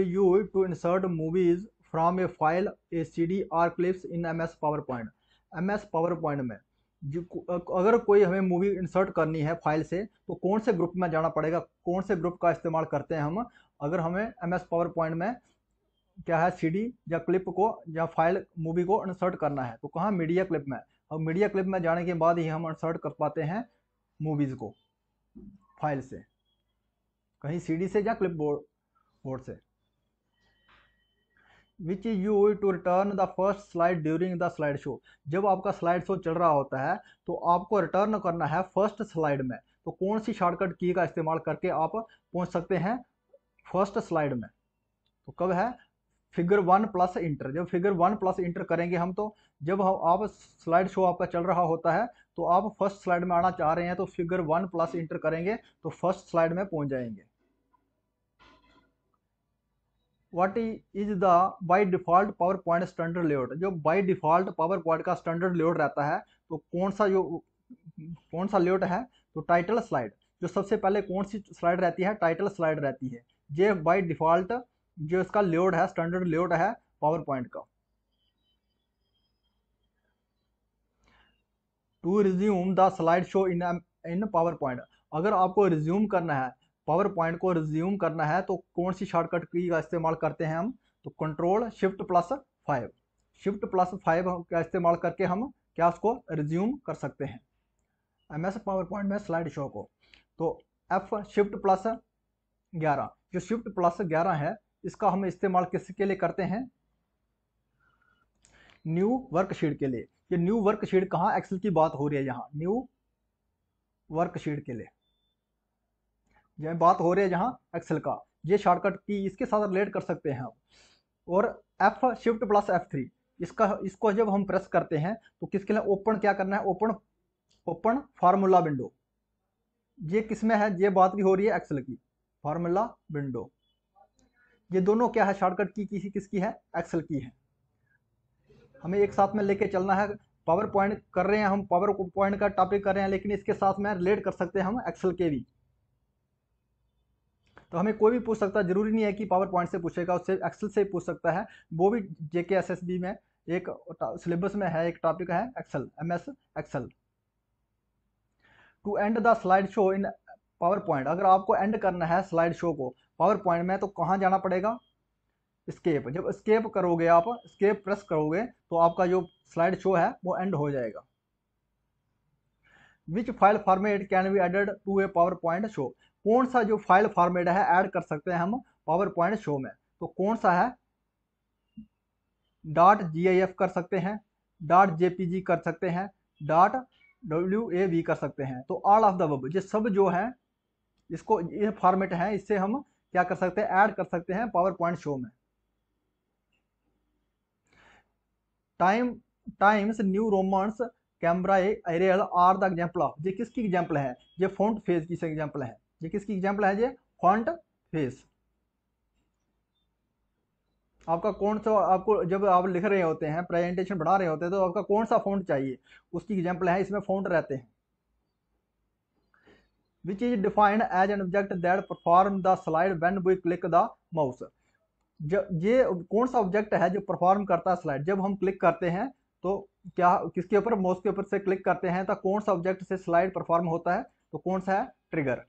used to insert movies from a file, a CD or clips in MS PowerPoint. MS PowerPoint में जो अगर कोई हमें movie insert करनी है फाइल से तो कौन से ग्रुप में जाना पड़ेगा कौन से ग्रुप का इस्तेमाल करते हैं हम अगर हमें एम एस पावर पॉइंट में क्या है सीडी या क्लिप को या फाइल मूवी को इंसर्ट करना है तो कहाँ मीडिया क्लिप में और मीडिया क्लिप में जाने के बाद ही हम इंसर्ट कर पाते हैं मूवीज़ को फाइल से कहीं सीडी से या क्लिप बोर्ड से which is you to return the first slide during the slide show जब आपका स्लाइड शो चल रहा होता है तो आपको रिटर्न करना है फर्स्ट स्लाइड में तो कौन सी शॉर्टकट की का इस्तेमाल करके आप पहुंच सकते हैं फर्स्ट स्लाइड में तो कब है फिगर वन प्लस इंटर जब फिगर वन प्लस इंटर करेंगे हम तो जब हम आप स्लाइड शो आपका चल रहा होता है तो आप फर्स्ट स्लाइड में आना चाह रहे हैं तो फिगर वन प्लस इंटर करेंगे तो फर्स्ट स्लाइड में पहुंच जाएंगे what is the by default PowerPoint standard layout जो बाय डिफॉल्ट पावर पॉइंट का स्टैंडर्ड लेआउट रहता है तो कौन सा जो कौन सा लेआउट है तो टाइटल स्लाइड जो सबसे पहले कौन सी स्लाइड रहती है टाइटल स्लाइड रहती है ये बाय डिफॉल्ट जो इसका लेआउट है स्टैंडर्ड लेआउट है पावर पॉइंट का to resume the slide show in in PowerPoint अगर आपको रिज्यूम करना है पावर पॉइंट को रिज्यूम करना है तो कौन सी शॉर्टकट की का इस्तेमाल करते हैं हम तो control shift plus five shift plus five का इस्तेमाल करके हम क्या उसको रिज्यूम कर सकते हैं एम एस पावर पॉइंट में स्लाइड शो को तो एफ शिफ्ट प्लस ग्यारह जो शिफ्ट प्लस ग्यारह है इसका हम इस्तेमाल किसके लिए करते हैं न्यू वर्कशीट के लिए ये न्यू वर्कशीट कहाँ एक्सेल की बात हो रही है यहाँ न्यू वर्कशीट के लिए जहाँ बात हो रही है जहाँ एक्सेल का ये शॉर्टकट की इसके साथ रिलेट कर सकते हैं और F shift plus F three इसका इसको जब हम प्रेस करते हैं तो किसके लिए ओपन क्या करना है ओपन ओपन फार्मूला विंडो ये किस में है ये बात भी हो रही है एक्सेल की फार्मूला विंडो ये दोनों क्या है शॉर्टकट की किसी किसकी है एक्सेल की है हमें एक साथ में लेके चलना है पावर पॉइंट कर रहे हैं हम पावर पॉइंट का टॉपिक कर रहे हैं लेकिन इसके साथ में रिलेट कर सकते हैं हम एक्सेल के भी तो हमें कोई भी पूछ सकता है जरूरी नहीं है कि पावर पॉइंट से पूछेगा उससे एक्सेल से पूछ सकता है वो भी जेके एस एस बी में एक सिलेबस में है एक टॉपिक है Excel M S Excel to end the slide show in PowerPoint अगर आपको एंड करना है स्लाइड शो को पावर पॉइंट में तो कहाँ जाना पड़ेगा स्केप जब स्केप करोगे आप स्केप प्रेस करोगे तो आपका जो स्लाइड शो है वो एंड हो जाएगा which file format can be added to a PowerPoint show कौन सा जो फाइल फॉर्मेट है ऐड कर सकते हैं हम पावर पॉइंट शो में तो कौन सा है डॉट जी कर सकते हैं डॉट जे कर सकते हैं डॉट डब्ल्यू ए वी कर सकते हैं तो ऑल ऑफ द वब ये सब जो है इसको ये फॉर्मेट है इससे हम क्या कर सकते हैं ऐड कर सकते हैं पावर पॉइंट शो में time times new romans camera Arial are the example of ये किसकी एग्जाम्पल है ये फोन फेज की एग्जाम्पल है ये किसकी एग्जाम्पल है ये फ्रंट फेस आपका कौन सा आपको जब आप लिख रहे होते हैं प्रेजेंटेशन बना रहे होते हैं तो आपका कौन सा फॉन्ट चाहिए उसकी एग्जाम्पल है इसमें फॉन्ट रहते हैं which is defined as an object that perform the slide when we click the mouse ये कौन सा ऑब्जेक्ट है जो परफॉर्म करता है स्लाइड जब हम क्लिक करते हैं तो क्या किसके ऊपर माउस के ऊपर से क्लिक करते हैं तो कौन सा ऑब्जेक्ट से स्लाइड परफॉर्म होता है तो कौन सा है trigger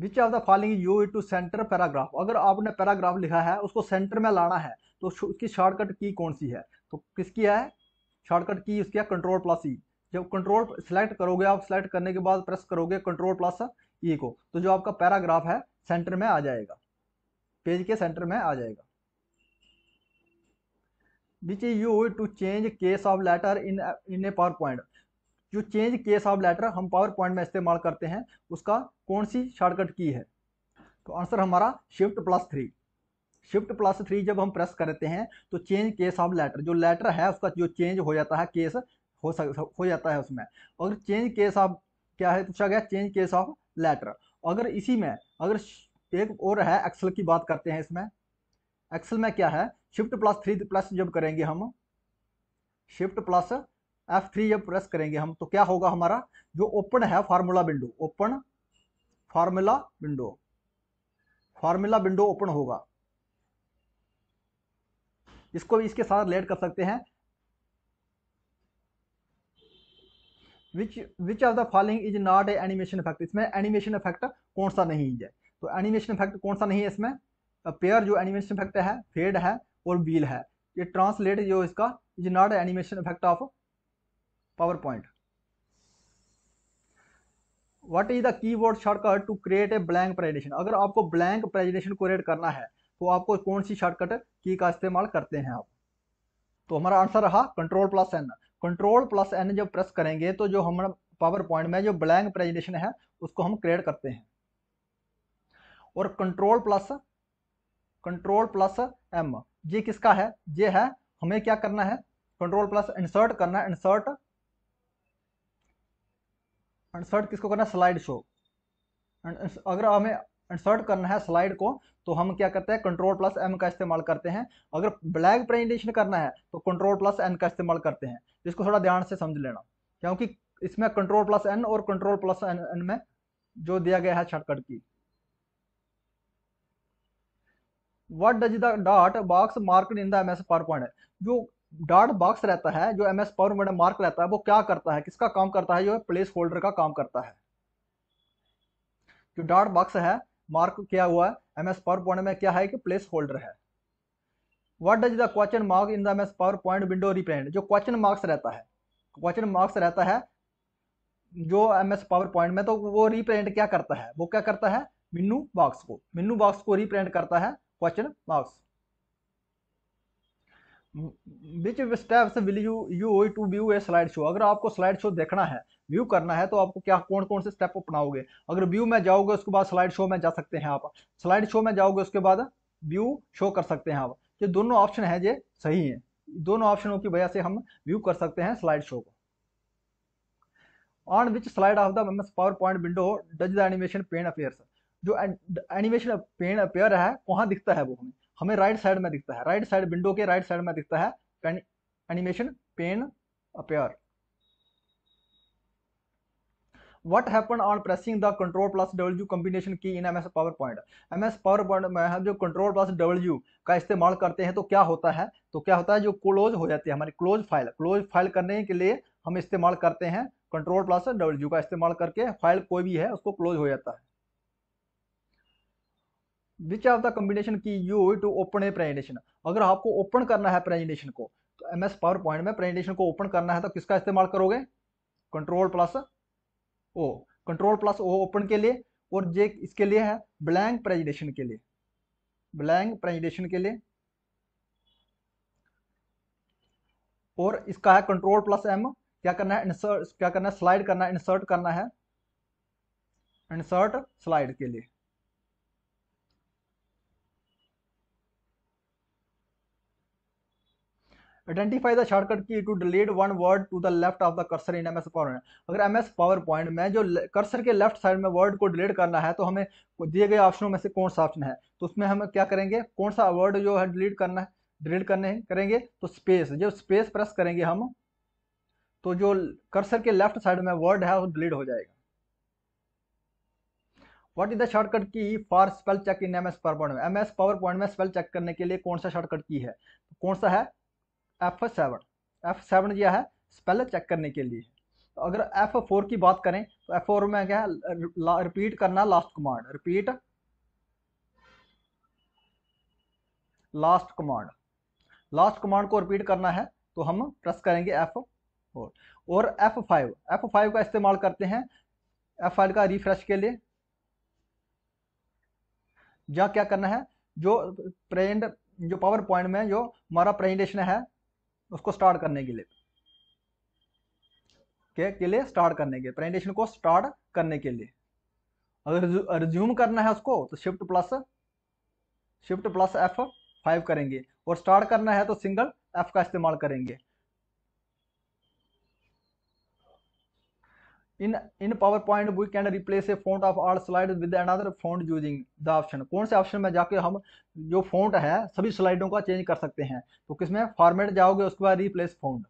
which of the following you to centre paragraph अगर आपने पैराग्राफ लिखा है उसको सेंटर में लाना है तो उसकी शॉर्टकट की कौन सी है तो किसकी है शॉर्टकट की उसकी है कंट्रोल प्लस ई जब कंट्रोल सेलेक्ट करोगे आप सेलेक्ट करने के बाद प्रेस करोगे कंट्रोल प्लस ई को तो जो आपका पैराग्राफ है सेंटर में आ जाएगा पेज के सेंटर में आ जाएगा which you to change case of letter in in a PowerPoint जो चेंज केस ऑफ लेटर हम पावर पॉइंट में इस्तेमाल करते हैं उसका कौन सी शॉर्टकट की है तो आंसर हमारा shift plus three shift plus three जब हम प्रेस करते हैं तो चेंज केस ऑफ लेटर जो लेटर है उसका जो चेंज हो जाता है केस हो सक हो जाता है उसमें अगर चेंज केस ऑफ क्या है पूछा गया चेंज केस ऑफ लेटर अगर इसी में अगर एक और है एक्सल की बात करते हैं इसमें एक्सल में क्या है शिफ्ट प्लस थ्री प्लस जब करेंगे हम शिफ्ट प्लस एफ थ्री जब प्रेस करेंगे हम तो क्या होगा हमारा जो ओपन है formula window open formula window formula window open होगा इसको भी इसके साथ रिलेट कर सकते हैं which which of the following is not a animation effect इसमें एनिमेशन इफेक्ट कौन सा नहीं है तो एनिमेशन इफेक्ट कौन सा नहीं है इसमें पेयर जो एनिमेशन इफेक्ट है फेड है और व्हील है ये ट्रांसलेट जो इसका is not animation effect of point what is the keyboard shortcut to create a blank presentation अगर आपको ब्लैंक प्रेजेंटेशन क्रिएट करना है तो आपको कौन सी शॉर्टकट की का इस्तेमाल करते हैं आप तो हमारा आंसर रहा control plus N control plus N जब प्रेस करेंगे तो जो हमारा पावर पॉइंट में जो ब्लैंक प्रेजेंटेशन है उसको हम क्रिएट करते हैं और control plus control plus M ये किसका है ये है हमें क्या करना है कंट्रोल प्लस इंसर्ट करना है इंसर्ट इंसर्ट किसको करना है स्लाइड शो अगर हमें इंसर्ट करना है स्लाइड को तो हम क्या करते हैं कंट्रोल प्लस एम का इस्तेमाल करते हैं अगर ब्लैक प्रेजेंटेशन करना है तो कंट्रोल प्लस एन का इस्तेमाल करते हैं जिसको तो थोड़ा ध्यान से समझ लेना क्योंकि इसमें कंट्रोल प्लस एन और कंट्रोल प्लस एन एन में जो दिया गया है शॉर्टकट की what does the dot box mark in the M S PowerPoint जो डार्ट बॉक्स रहता है जो एम एस पावर में मार्क रहता है वो क्या करता है किसका काम करता है जो प्लेस होल्डर का काम करता है जो डार्ट बॉक्स है मार्क किया हुआ है एम एस पावर पॉइंट में क्या है कि प्लेस होल्डर है what does the question mark in the M S PowerPoint window represent जो क्वेश्चन मार्क्स रहता है क्वेश्चन मार्क्स रहता है जो एम एस पावर पॉइंट में तो वो रिप्रेंट क्या करता है वो क्या करता है मिन्नू बॉक्स को मिन्नू बॉक्स को रिप्रेंट करता है question marks which steps will you you owe to view a slide show अगर आपको स्लाइड शो देखना है व्यू करना है तो आपको क्या कौन कौन से स्टेप अपनाओगे अगर व्यू में जाओगे उसके बाद स्लाइड शो में जा सकते हैं आप स्लाइड शो में जाओगे उसके बाद व्यू शो कर सकते हैं आप ये दोनों ऑप्शन है ये सही है दोनों ऑप्शनों की वजह से हम व्यू कर सकते हैं स्लाइड शो को on which slide of the M S PowerPoint window does the animation pane appear जो एनिमेशन पेन अपेयर है वहां दिखता है वो हमें हमें राइट साइड में दिखता है राइट साइड विंडो के राइट साइड में दिखता है animation pane appear what happen on pressing the control plus W combination key in M S PowerPoint M S PowerPoint में हम जो कंट्रोल प्लस डब्ल्यू का इस्तेमाल करते हैं तो क्या होता है तो क्या होता है जो क्लोज हो जाती है हमारी क्लोज फाइल क्लोज फाइल करने के लिए हम इस्तेमाल करते हैं कंट्रोल प्लस डब्ल्यू का इस्तेमाल करके फाइल कोई भी है उसको क्लोज हो जाता है which of the combination key you to open a presentation अगर आपको ओपन करना है प्रेजेंटेशन को तो एम एस पावर पॉइंट में प्रेजेंटेशन को ओपन करना है तो किसका इस्तेमाल करोगे control plus O control plus O open के लिए और जे इसके लिए है ब्लैंक प्रेजेंटेशन के लिए ब्लैंक प्रेजेंटेशन के लिए और इसका है कंट्रोल प्लस एम क्या करना है इंसर्ट क्या करना है स्लाइड करना है इंसर्ट करना है इंसर्ट स्लाइड के लिए identify the shortcut key to delete one word to the left of the cursor in M S power अगर एम एस पावर पॉइंट में जो कर्सर के लेफ्ट साइड में वर्ड को डिलीट करना है तो हमें दिए गए ऑप्शनों में से कौन सा ऑप्शन है तो उसमें हम क्या करेंगे कौन सा वर्ड जो है डिलीट करना है डिलीट करने करेंगे तो स्पेस जब स्पेस प्रेस करेंगे हम तो जो कर्सर के लेफ्ट साइड में वर्ड है वो डिलीट हो जाएगा what is the shortcut key for spell check in M S PowerPoint M S PowerPoint में स्पेल चेक करने के लिए कौन सा शॉर्टकट की है कौन सा है एफ सेवन एफ सेवन यह है स्पेल चेक करने के लिए तो अगर एफ फोर की बात करें तो एफ फोर में क्या है रिपीट करना last command repeat last command last command को रिपीट करना है तो हम प्रेस करेंगे एफ फोर और एफ फाइव एफ फाइव का इस्तेमाल करते हैं एफ फाइव का रिफ्रेश के लिए या क्या करना है जो प्रेजेंट जो पावर पॉइंट में जो हमारा प्रेजेंटेशन है उसको स्टार्ट करने के लिए के, के लिए स्टार्ट करने के प्रेजेंटेशन को स्टार्ट करने के लिए अगर रिज्यूम करना है उसको तो shift plus shift plus F five करेंगे और स्टार्ट करना है तो सिंगल एफ का इस्तेमाल करेंगे in in PowerPoint we can replace a font of all slide with another font using the option कौन से ऑप्शन में जाके हम जो फोन है सभी स्लाइडों का चेंज कर सकते हैं तो किसमें फॉर्मेट जाओगे उसके बाद रिप्लेस फोन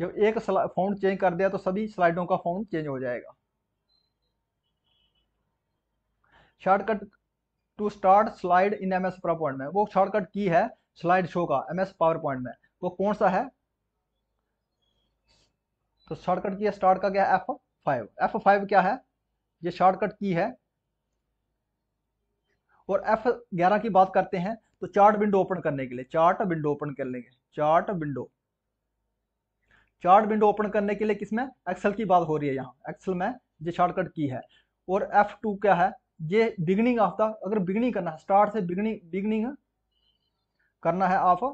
जब एक फोन चेंज कर दिया तो सभी स्लाइडों का फोन चेंज हो जाएगा shortcut to start slide in M S PowerPoint में वो शॉर्टकट की है स्लाइड शो का एम एस पावर पॉइंट में वो कौन सा है तो शॉर्टकट की है स्टार्ट का क्या एफ फाइव एफ फाइव क्या है ये शॉर्टकट की है और एफ ग्यारह की बात करते हैं तो चार्ट विंडो ओपन करने के लिए चार्ट विंडो ओपन करने के chart window chart window open करने के लिए किसमें एक्सेल की बात हो रही है यहाँ एक्सेल में ये शॉर्टकट की है और एफ टू क्या है ये बिगनिंग ऑफ द अगर बिगनिंग करना है स्टार्ट से बिगनिंग बिगनिंग करना है of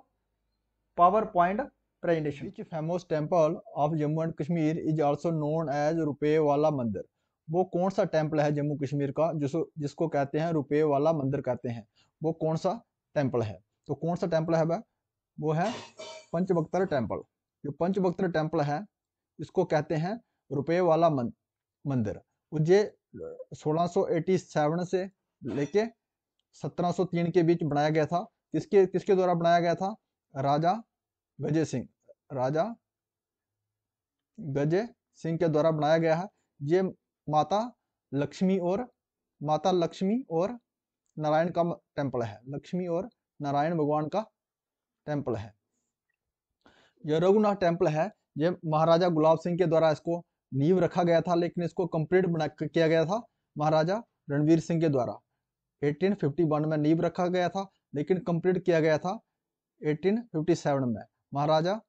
PowerPoint presentation. Which famous temple of Jammu and Kashmir is also known as रुपये वाला मंदिर वो कौन सा टेम्पल है जम्मू कश्मीर का जिसको जिसको कहते हैं रुपये वाला मंदिर कहते हैं वो कौन सा टेम्पल है तो कौन सा टेम्पल है वह वो है पंचबख्तर टेम्पल जो पंचबख्तर टेम्पल है इसको कहते हैं रुपये वाला मंदिर ये 1687 से लेके 1703 के बीच बनाया गया था किसके किसके द्वारा बनाया गया था राजा गजय सिंह राजा गजय सिंह के द्वारा बनाया गया है ये माता लक्ष्मी और माता लक्ष्मी और नारायण का टेम्पल है लक्ष्मी और नारायण भगवान का टेम्पल है यह रघुनाथ टेम्पल है यह महाराजा गुलाब सिंह के द्वारा इसको नींव रखा गया था लेकिन इसको कंप्लीट बना किया गया था महाराजा रणवीर सिंह के द्वारा 1851 में नींव रखा गया था लेकिन कंप्लीट किया गया था 1857 में महाराजा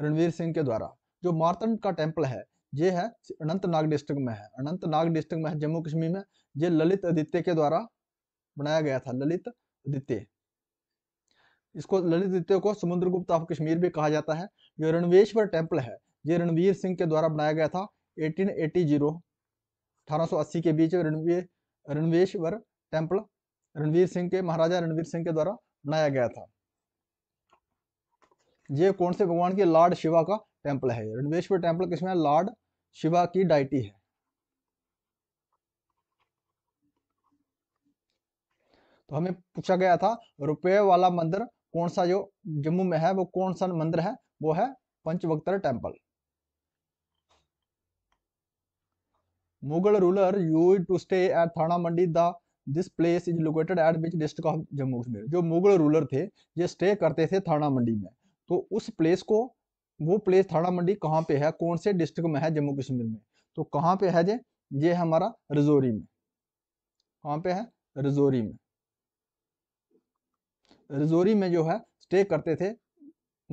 रणवीर सिंह के द्वारा जो मारतंड का टेम्पल है ये है अनंतनाग डिस्ट्रिक्ट में है अनंतनाग डिस्ट्रिक्ट में है जम्मू कश्मीर में ये ललित आदित्य के द्वारा बनाया गया था ललित आदित्य इसको ललित आदित्य को समुद्रगुप्त ऑफ कश्मीर भी कहा जाता है जो रणवेश्वर टेम्पल है ये रणवीर सिंह के द्वारा बनाया गया था एटीन एटी जीरो अठारह के बीच रणवीर रणवेश्वर टेम्पल रणवीर सिंह के महाराजा रणवीर सिंह के द्वारा बनाया गया था ये कौन से भगवान की लॉर्ड शिवा का टेम्पल है रणवेश्वर टेम्पल किसमें है लॉर्ड शिवा की डाइटी है तो हमें पूछा गया था रुपये वाला मंदिर कौन सा जो जम्मू में है वो कौन सा मंदिर है वो है Panchvaktra temple Mughal ruler use to stay at Thana Mandi the this place is located at which district of Jammu Kashmir जो मुगल रूलर थे ये स्टे करते थे थाना मंडी में तो उस प्लेस को वो प्लेस थाड़ा मंडी कहाँ पे है कौन से डिस्ट्रिक्ट में है जम्मू कश्मीर में तो कहाँ पे है जे ये है हमारा रजौरी में कहाँ पे है रजौरी में रजौरी में जो है स्टे करते थे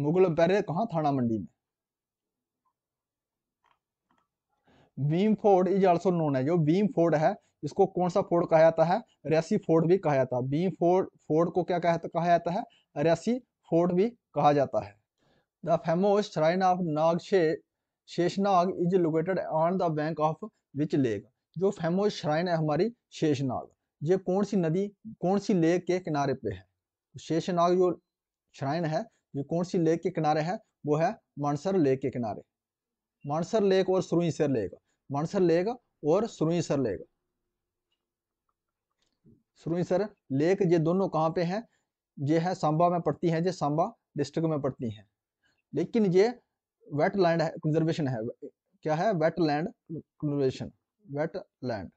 मुगल पैर कहाँ थाना मंडी में Bhim fort is also known है जो बीम फोर्ड है इसको कौन सा फोर्ड कहा जाता है रियासी फोर्ड भी कहा जाता है बीम फोर्ड फोर्ड को क्या कहा जाता है रियासी फोर्ट भी कहा जाता है the famous shrine of Nag शे Sheshnag is located on the bank of which lake जो फेमोस श्राइन है हमारी शेषनाग ये कौन सी नदी कौन सी लेक के किनारे पे है शेषनाग जो श्राइन है ये कौन सी लेक के किनारे है वो है मानसर लेक के किनारे मानसर लेक और सुरुईसर लेक मानसर लेक और सुरुईसर लेक सुरुईसर लेक ये दोनों कहाँ पे हैं ये है सांबा में पड़ती है जो सांबा डिस्ट्रिक्ट में पड़ती हैं लेकिन ये वेट लैंड है कंजर्वेशन है क्या है wetland conservation wetland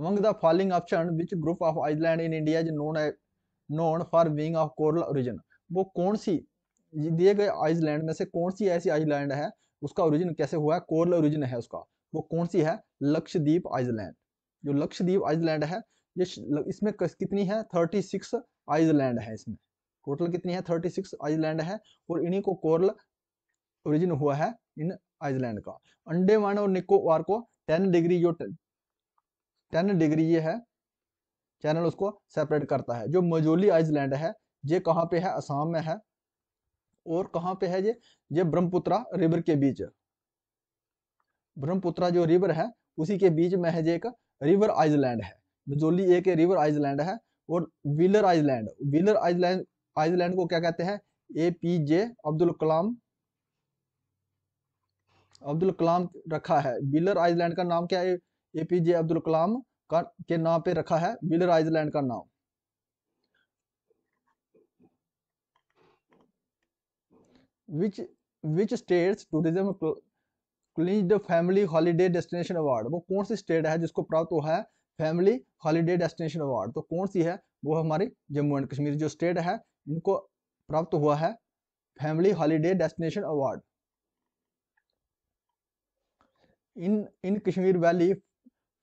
among the following option which group of island in india is known as known for being of coral origin वो कौन सी दिए गए आइसलैंड में से कौन सी ऐसी आइसलैंड है उसका ओरिजिन कैसे हुआ है कोरल ओरिजिन है उसका वो कौन सी है लक्षद्वीप आइसलैंड जो लक्षद्वीप आइसलैंड है ये इसमें कितनी है थर्टी सिक्स आइसलैंड है इसमें टोटल कितनी है थर्टी सिक्स आइसलैंड है और इन्हीं को कोरल ओरिजिन हुआ है इन आइसलैंड का अंडेमान और निकोबार को टेन डिग्री जो टेन डिग्री ये है चैनल उसको सेपरेट करता है जो मजोली आइसलैंड है ये कहाँ पे है असम में है और कहाँ पे है ये ये ब्रह्मपुत्रा रिवर के बीच ब्रह्मपुत्रा जो रिवर है उसी के बीच में है जो एक रिवर आइसलैंड है मजोली एक रिवर आइसलैंड है और Wular island Wular island island को क्या कहते हैं A P J Abdul Kalam Abdul Kalam रखा है विलर आइसलैंड का नाम क्या है ए पी जे अब्दुल कलाम का के नाम पे रखा है विलर आइसलैंड का नाम which which states tourism clinched family holiday destination award वो कौन सी स्टेट है जिसको प्राप्त हुआ है फैमिली हॉलीडे डेस्टिनेशन अवार्ड तो कौन सी है वो हमारी जम्मू एंड कश्मीर जो स्टेट है इनको प्राप्त हुआ है family holiday destination award in in Kashmir valley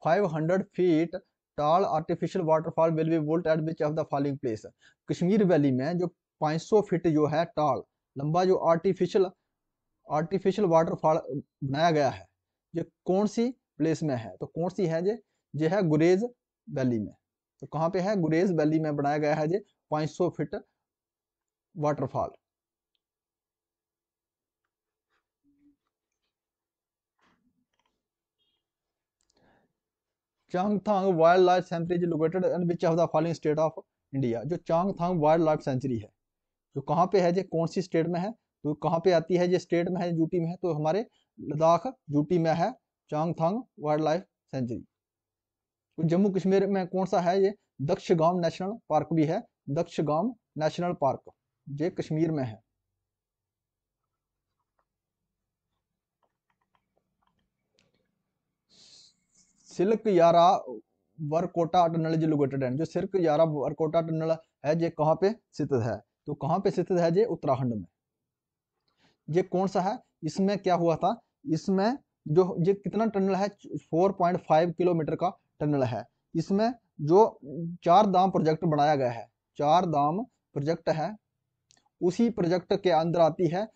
500 feet tall artificial waterfall will be built at which of the following place Kashmir valley में जो 500 फीट जो है टॉल लंबा जो आर्टिफिशियल आर्टिफिशियल वाटरफॉल बनाया गया है ये कौन सी प्लेस में है तो कौन सी है जे ये है गुरेज वैली में तो कहाँ पे है गुरेज वैली में बनाया गया है ये 500 feet waterfall Changthang wildlife sanctuary is located in which of the following state of India जो चांगथांग वाइल्ड लाइफ सेंचुरी है जो कहाँ पे है जो कौन सी स्टेट में है तो कहाँ पे आती है ये स्टेट में है यूटी में है तो हमारे लद्दाख यूटी में है चांगथांग वाइल्ड लाइफ सेंचुरी तो जम्मू कश्मीर में कौन सा है ये दक्ष गांव नेशनल पार्क भी है दक्ष गांव नेशनल पार्क ये कश्मीर में है सिल्क यारा वरकोटा टनल जो लोकेटेड है जो सिल्क यारा वरकोटा टनल है ये कहाँ पे स्थित है तो कहाँ पे स्थित है ये उत्तराखंड में ये कौन सा है इसमें क्या हुआ था इसमें जो ये कितना टनल है 4.5 किलोमीटर का टनल है इसमें जो चार धाम प्रोजेक्ट बनाया गया है चार धाम प्रोजेक्ट है उसी प्रोजेक्ट के अंदर आती है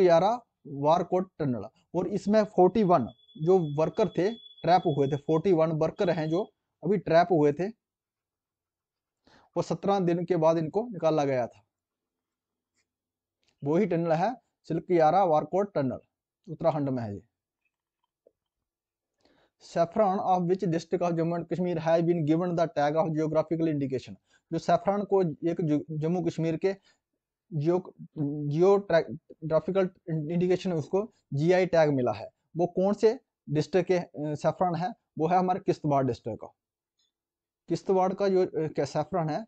यारा वारकोट टनल और इसमें 41 जो वर्कर थे ट्रैप हुए थे 41 वर्कर हैं जो अभी ट्रैप हुए थे और 17 दिन के बाद इनको निकाला गया था बोही टनल है सिल्कियारा वारकोट टनल उत्तराखंड में है ये saffron of which district of Jammu and Kashmir has been given the tag of geographical indication जो saffron को एक जम्मू कश्मीर के जियो जियो जियोग्राफिकल इंडिकेशन उसको जीआई टैग मिला है वो कौन से डिस्ट्रिक्ट के सेफ्रन है वो है हमारे किश्तवाड़ डिस्ट्रिक्ट का किश्तवाड़ का जो सैफरन है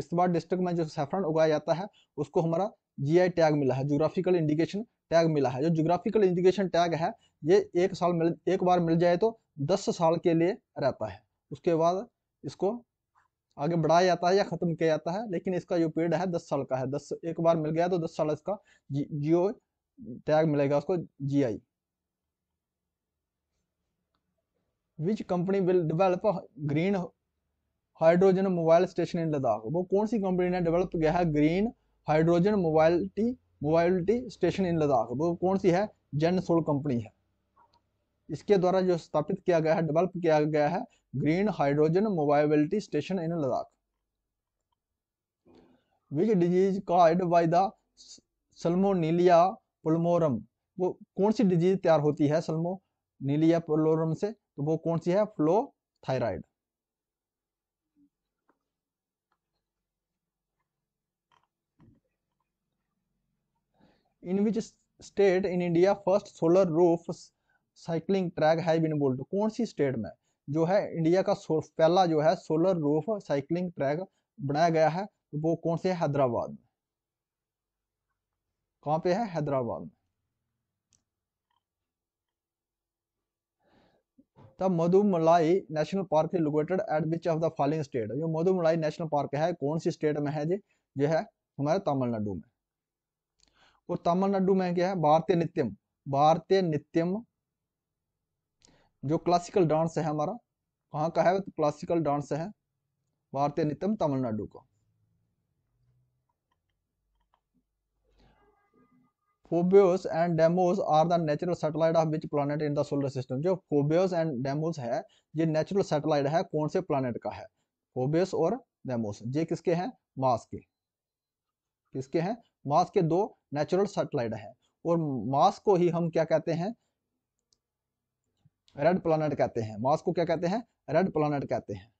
किश्तवाड़ डिस्ट्रिक्ट में जो सैफरन उगाया जाता है उसको हमारा जीआई टैग मिला है जोग्राफिकल इंडिकेशन टैग मिला है जो जोग्राफिकल इंडिकेशन टैग है ये एक साल मिल एक बार मिल जाए तो दस साल के लिए रहता है उसके बाद इसको आगे बढ़ाया जाता है या ख़त्म किया जाता है लेकिन इसका जो पीरियड है दस साल का है दस एक बार मिल गया तो दस साल इसका जियो टैग मिलेगा उसको G I which company will develop green hydrogen mobile station in Ladakh वो कौन सी कंपनी ने डेवलप किया है green hydrogen mobility mobility station in Ladakh वो कौन सी है जेन सोल कंपनी है इसके द्वारा जो स्थापित किया गया है डेवलप किया गया है green hydrogen mobility station in Ladakh which disease caused by the salmonella pullorum वो कौन सी डिजीज तैयार होती है सलमोनीलिया पुलोरम से तो वो कौन सी है fowl typhoid in which state in India first solar roof cycling track है बिन built कौन सी स्टेट में जो है इंडिया का पहला जो है सोलर रूफ साइकिलिंग ट्रैक बनाया गया है तो वो कौन से हैदराबाद में कहाँ पे है हैदराबाद में तब Mudumalai national park is located at which of the following state जो मधुमलाई नेशनल पार्क है कौन सी स्टेट में है जी जो है हमारे तमिलनाडु में और तमिलनाडु में क्या है भारतीय नृत्यम भारतीय नृत्यम जो क्लासिकल डांस है हमारा कहाँ का है क्लासिकल डांस तो है भारतीय नृत्यम तमिलनाडु का Phobos and Deimos are the natural satellite of which planet in the solar system जो फोबियोस एंड डेमोस है ये नेचुरल सैटेलाइट है कौन से प्लानट का है फोबियोस और डेमोस ये किसके हैं मार्स के किसके हैं मास के दो नेचुरल सेटेलाइट है और मास को ही हम क्या कहते हैं रेड प्लानट कहते हैं मास को क्या कहते हैं रेड प्लानट कहते हैं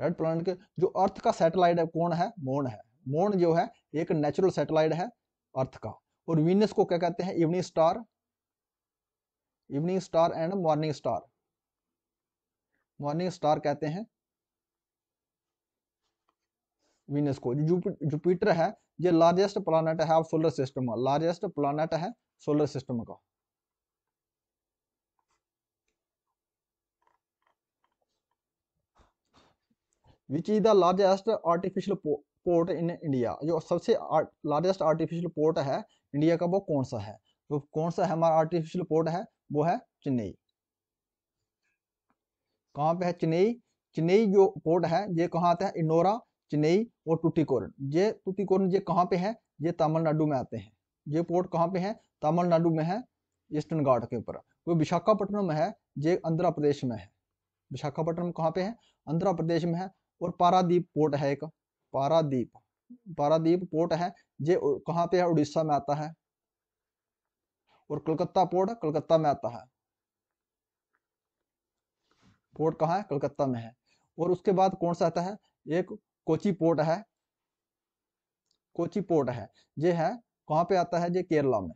रेड प्लानट के जो अर्थ का सेटेलाइट है कौन है मोन है मोन जो है एक नेचुरल सेटेलाइट है अर्थ का और वीनस को क्या कहते हैं evening star evening star and morning star morning star कहते हैं वीनस को जुपिटर है ये लार्जेस्ट प्लानट है आप सोलर सिस्टम का लार्जेस्ट प्लानट है सोलर सिस्टम का which is the largest artificial port in India जो सबसे लार्जेस्ट आर्टिफिशियल पोर्ट है इंडिया का वो कौन सा है तो कौन सा हमारा आर्टिफिशियल पोर्ट है वो है चेन्नई कहाँ पे है चेन्नई चेन्नई जो पोर्ट है ये कहाँ आता है इनोरा चेन्नई और टूटीकोरन ये टूटीकोरन ये कहाँ पे है ये तमिलनाडु में आते हैं ये पोर्ट कहाँ पे है तमिलनाडु में है ईस्टर्न घाट के ऊपर वो विशाखापट्टनम है ये आंध्र प्रदेश में है विशाखापट्टनम कहाँ पे है आंध्र प्रदेश में है और पारादीप पोर्ट है एक पारादीप पारादीप पोर्ट है ये कहाँ पे है उड़ीसा में आता है और कलकत्ता पोर्ट कलकत्ता में आता है पोर्ट कहाँ है कलकत्ता में है और उसके बाद कौन सा आता है एक कोची पोर्ट है कोची पोर्ट है ये है कहाँ पे आता है ये केरला में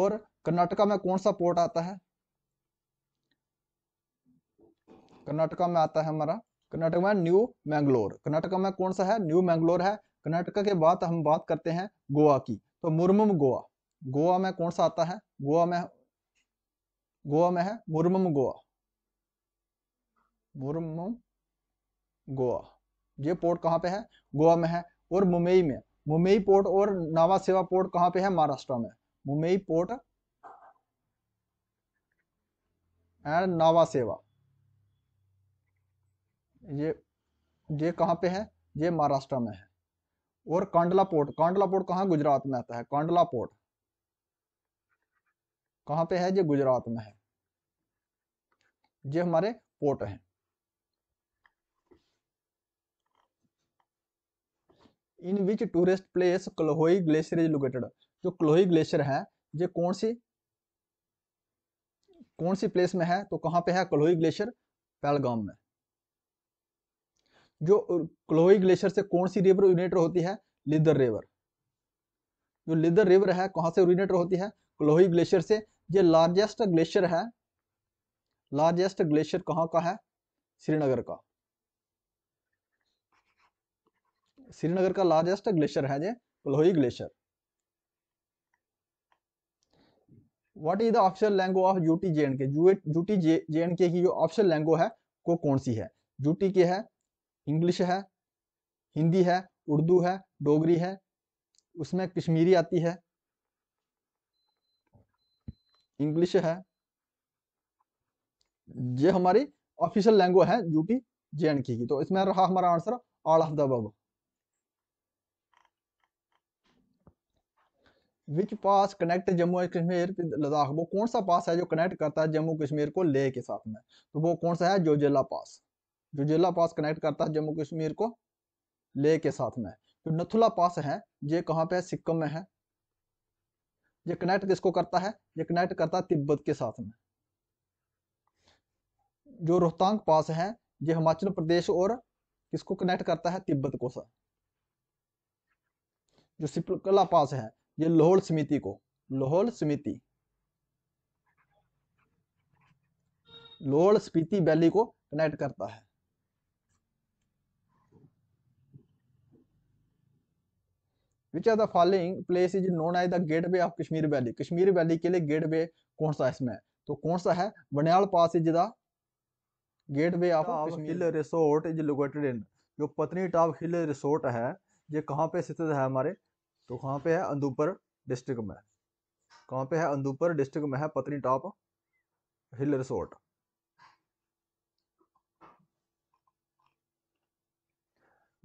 और कर्नाटका में कौन सा पोर्ट आता है कर्नाटका में आता है हमारा कर्नाटक में न्यू मैंगलोर कर्नाटका में कौन सा है न्यू मैंगलोर है कर्नाटका के बाद हम बात करते हैं गोवा की तो मुरमुम गोवा गोवा में कौन सा आता है गोवा में गोवा में है मुरमुम गोवा मुरमुम गोवा ये पोर्ट कहाँ पे है गोवा में है और मुंबई में मुंबई पोर्ट और नावा सेवा पोर्ट कहाँ पे है महाराष्ट्र में मुंबई पोर्ट एंड नावा सेवा ये ये कहाँ पे है ये महाराष्ट्र में है और कांडला पोर्ट कांडला पोर्ट कहाँ गुजरात में आता है कांडला पोर्ट कहाँ पे है ये गुजरात में है ये हमारे पोर्ट हैं in which tourist place Kolahoi glacier is located जो क्लोही ग्लेशियर है ये कौन सी कौन सी प्लेस में है तो कहां पे है क्लोही ग्लेशियर पहलगाम में जो क्लोही ग्लेशियर से कौन सी रिवर यूनिटर होती है लिदर रिवर जो लिदर रिवर है कहाँ से यूनिट होती है क्लोही ग्लेशियर से ये लार्जेस्ट ग्लेशियर है लार्जेस्ट ग्लेशियर कहां का है श्रीनगर का श्रीनगर का लार्जेस्ट ग्लेशियर है जे पलोही glacier what is the official language of UT J and K UT J and K की जो ऑफिशियल लैंगो है वो कौन सी है यूटी के है इंग्लिश है हिंदी है उर्दू है डोगरी है उसमें कश्मीरी आती है इंग्लिश है ये हमारी ऑफिशियल लैंग्वेज है यूटी जे एंड की तो इसमें रहा हमारा आंसर ऑल ऑफ द बब which pass connect Jammu and Kashmir Ladakh वो कौन सा पास है जो कनेक्ट करता है जम्मू कश्मीर को ले के साथ में तो वो कौन सा है जोजेला पास जोजेला पास कनेक्ट करता है जम्मू कश्मीर को ले के साथ में जो तो नथुला पास है ये कहाँ पे है सिक्किम में है ये कनेक्ट किसको करता है ये कनेक्ट करता है तिब्बत के साथ में जो रोहतांग पास है ये हिमाचल प्रदेश और किसको कनेक्ट करता है तिब्बत को सर जो सिपकला पास है ये लाहौल समिति को लाहौल समिति लोहल स्पीति वैली को कनेक्ट करता है which are the following place is known as the gateway of Kashmir valley Kashmir valley के लिए गेट वे कौन सा इसमें तो कौन सा है Banihal pass is the gateway of hill resort is located in जो पत्नी टॉप हिल रिसोर्ट है ये कहाँ पे स्थित है हमारे तो कहाँ पे है अंदूपर डिस्ट्रिक्ट में कहाँ पे है अंदूपर डिस्ट्रिक्ट में है Patnitop hill resort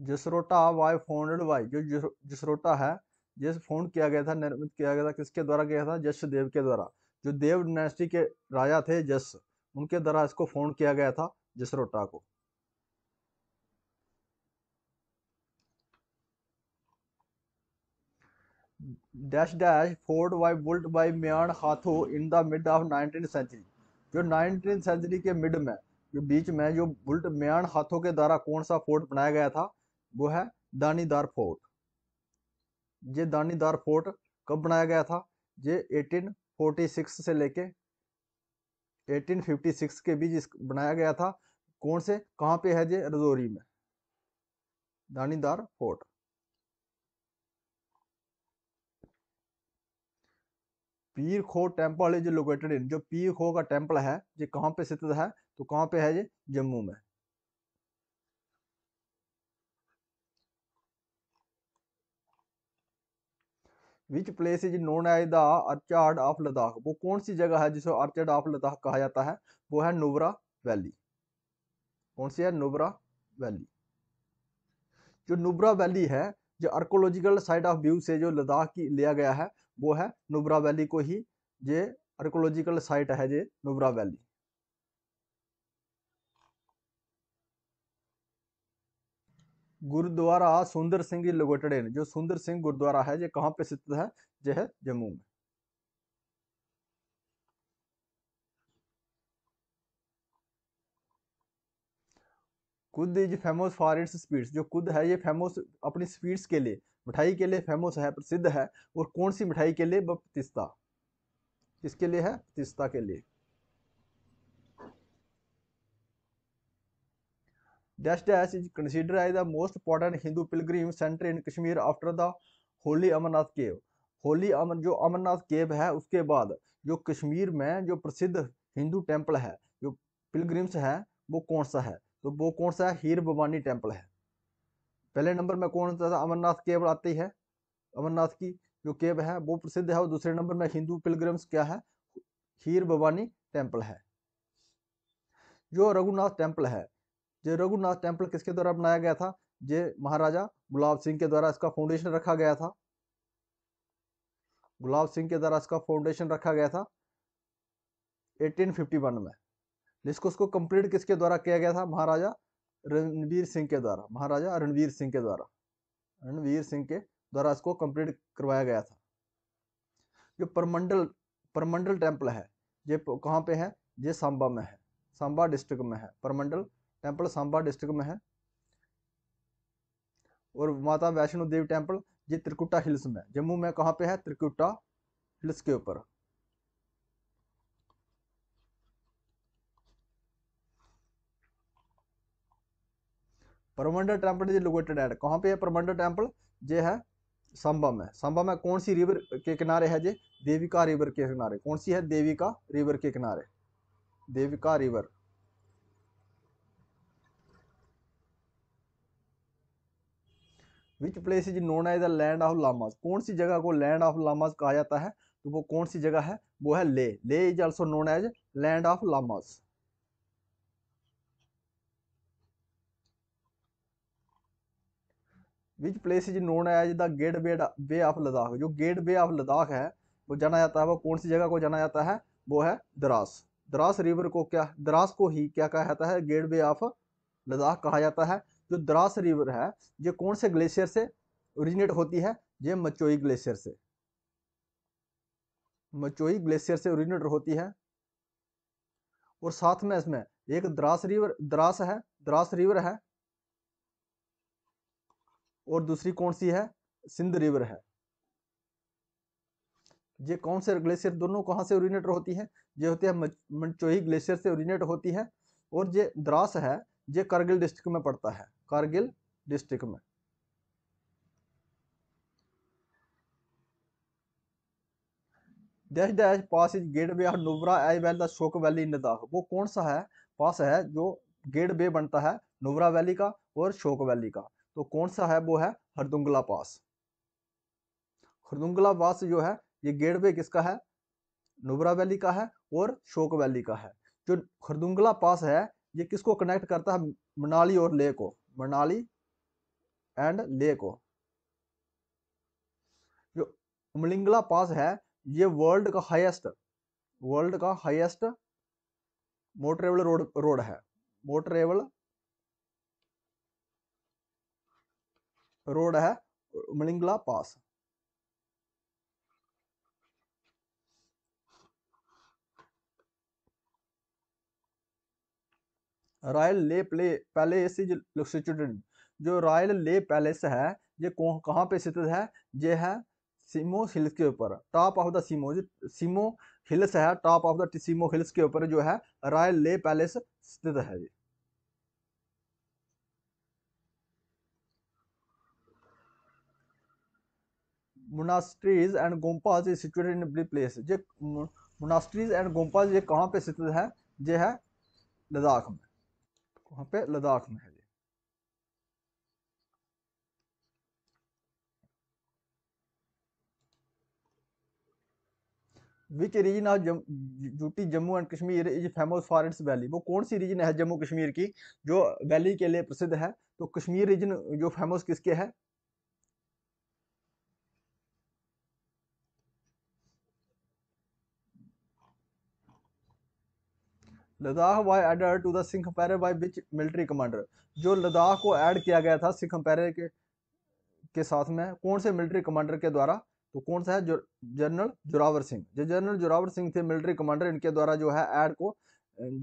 Jasrota by founded by जो जसरोटा है जिस फोन किया गया था निर्मित किया गया था किसके द्वारा किया था जस देव के द्वारा जो देव डायनेस्टी के राजा थे जस उनके द्वारा इसको फोन किया गया था जसरोटा को dash dash fort by built by Mian Hatho in the mid of nineteen century जो नाइनटीन सेंचुरी के मिड में जो बीच में जो बुल्ट मियान हाथों के द्वारा कौन सा फोर्ट बनाया गया था वो है दानीदार फोर्ट ये दानीदार फोर्ट कब बनाया गया था ये 1846 से लेके 1856 के बीच बनाया गया था कौन से कहाँ पे है ये रजौरी में दानीदार फोर्ट पीर खो टेम्पल इज लोकेटेड इन जो पीर खो का टेम्पल है ये कहाँ पे स्थित है तो कहाँ पे है ये जम्मू में which place is known as the orchard of Ladakh वो कौन सी जगह है जिसे अर्चर्ड ऑफ लद्दाख कहा जाता है वो है नुबरा वैली कौन सी है नुबरा वैली जो नुबरा वैली है जो आर्कोलॉजिकल साइट ऑफ व्यू से जो लद्दाख की लिया गया है वो है नुब्रा वैली को ही ये आर्कोलॉजिकल साइट है ये नुब्रा वैली गुरुद्वारा सुंदर सिंह लोगोटड़े जो सुंदर सिंह गुरुद्वारा है ये कहाँ पे स्थित है यह है जम्मू में Kud is famous for its sweets जो खुद है ये फेमस अपनी स्पीड्स के लिए मिठाई के लिए फेमस है प्रसिद्ध है और कौन सी मिठाई के लिए वह प्रतिस्ता किसके लिए है प्रतिस्ता के लिए डेस्ट dash is considered as the most important Hindu pilgrim centre in Kashmir after the holy Amarnath cave holy Amar जो अमरनाथ केव है उसके बाद जो कश्मीर में जो प्रसिद्ध हिंदू टेम्पल है जो पिलग्रिम्स है वो कौन सा है तो वो कौन सा है हीर भवानी टेम्पल है पहले नंबर में कौन सा अमरनाथ केव आती है अमरनाथ की जो केव है वो प्रसिद्ध है और दूसरे नंबर में हिंदू पिलग्रम्स क्या है खीर भवानी टेम्पल है जो रघुनाथ टेम्पल है जो रघुनाथ टेम्पल किसके द्वारा बनाया गया था जे महाराजा गुलाब सिंह के द्वारा इसका फाउंडेशन रखा गया था गुलाब सिंह के द्वारा इसका फाउंडेशन रखा गया था 1851 में जिसको उसको कंप्लीट किसके द्वारा किया गया था महाराजा रणवीर सिंह के द्वारा महाराजा रणवीर सिंह के द्वारा रणवीर सिंह के द्वारा इसको कंप्लीट करवाया गया था जो परमंडल परमंडल टेम्पल है ये कहाँ पे है ये सांबा में है सांबा डिस्ट्रिक्ट में है परमंडल टेम्पल सांबा डिस्ट्रिक्ट में है और माता वैष्णो देवी टेम्पल ये त्रिकुटा हिल्स में जम्मू में कहाँ पे है त्रिकुटा हिल्स के ऊपर परमंडल टेम्पल इज लोकेटेड एट कहाँ पे है परमंडल टेम्पल जो है संभव में संभव में कौन सी रिवर के किनारे है जे देविका रिवर के किनारे कौन सी है देविका रिवर के किनारे Devika river which place is known as the land of lamas कौन सी जगह को लैंड ऑफ लामाज कहा जाता है तो वो कौन सी जगह है वो है Leh Leh is also known as land of lamas which place is known as the gateway way of Ladakh जो गेट वे ऑफ लद्दाख है वो जाना जाता है वो कौन सी जगह को जाना जाता है वो है द्रास द्रास रिवर को क्या द्रास को ही क्या कहा जाता है गेट वे ऑफ लद्दाख कहा जाता है जो द्रास रिवर है ये कौन से ग्लेशियर से ओरिजिनेट होती है ये मचोई ग्लेशियर से मचोई ग्लेशियर से ओरिजिनेट होती है और साथ में इसमें एक द्रास रिवर द्रास है द्रास रिवर है और दूसरी कौन सी है सिंध रिवर है ये कौन से ग्लेशियर दोनों कहाँ से ओरिनेट होती है ये होती है मंडचोही ग्लेशियर से ओरिनेट होती है और ये द्रास है ये करगिल डिस्ट्रिक्ट में पड़ता है करगिल डिस्ट्रिक्ट में dash dash pass is gateway Nubra as well the Shyok valley in Ladakh वो कौन सा है पास है जो गेट वे बनता है नुबरा वैली का और शोक वैली का तो कौन सा है वो है हरदुंगला पास हरदुंगला पास जो है ये गेटवे किसका है नुबरा वैली का है और शोक वैली का है जो हरदुंगला पास है ये किसको कनेक्ट करता है मनाली और ले को मनाली एंड ले को जो उमलिंगला पास है ये वर्ल्ड का हाईएस्ट वर्ल्ड का हाईएस्ट मोटरेबल रोड रोड है मोटरेबल रोड है मलिंगला पास रॉयल ले प्ले पैलेस इज सिचुएटेड जो रॉयल ले पैलेस है ये कहाँ पे स्थित है ये है सीमो हिल्स के ऊपर top of the Tsemo Tsemo hills है top of the Tsemo hills के ऊपर जो है रॉयल ले पैलेस स्थित है जी monasteries and gompas is situated in ब्ली प्लेस जे मोनास्ट्रीज एंड गोम्पाज ये कहाँ पे स्थित है ये है लद्दाख में कहाँ पे लद्दाख में है ये विच region of UT Jammu and Kashmir is famous for its valley वो कौन सी रीजन है जम्मू कश्मीर की जो वैली के लिए प्रसिद्ध है तो कश्मीर रीजन जो फेमस किसके है लद्दाख वाई added to the Sikh empire by which military commander जो लद्दाख को ऐड किया गया था सिख अम्पायर के के साथ में कौन से मिलिट्री कमांडर के द्वारा तो कौन सा है जो जनरल जोरावर सिंह जो जनरल जोरावर सिंह थे मिलिट्री कमांडर इनके द्वारा जो है ऐड को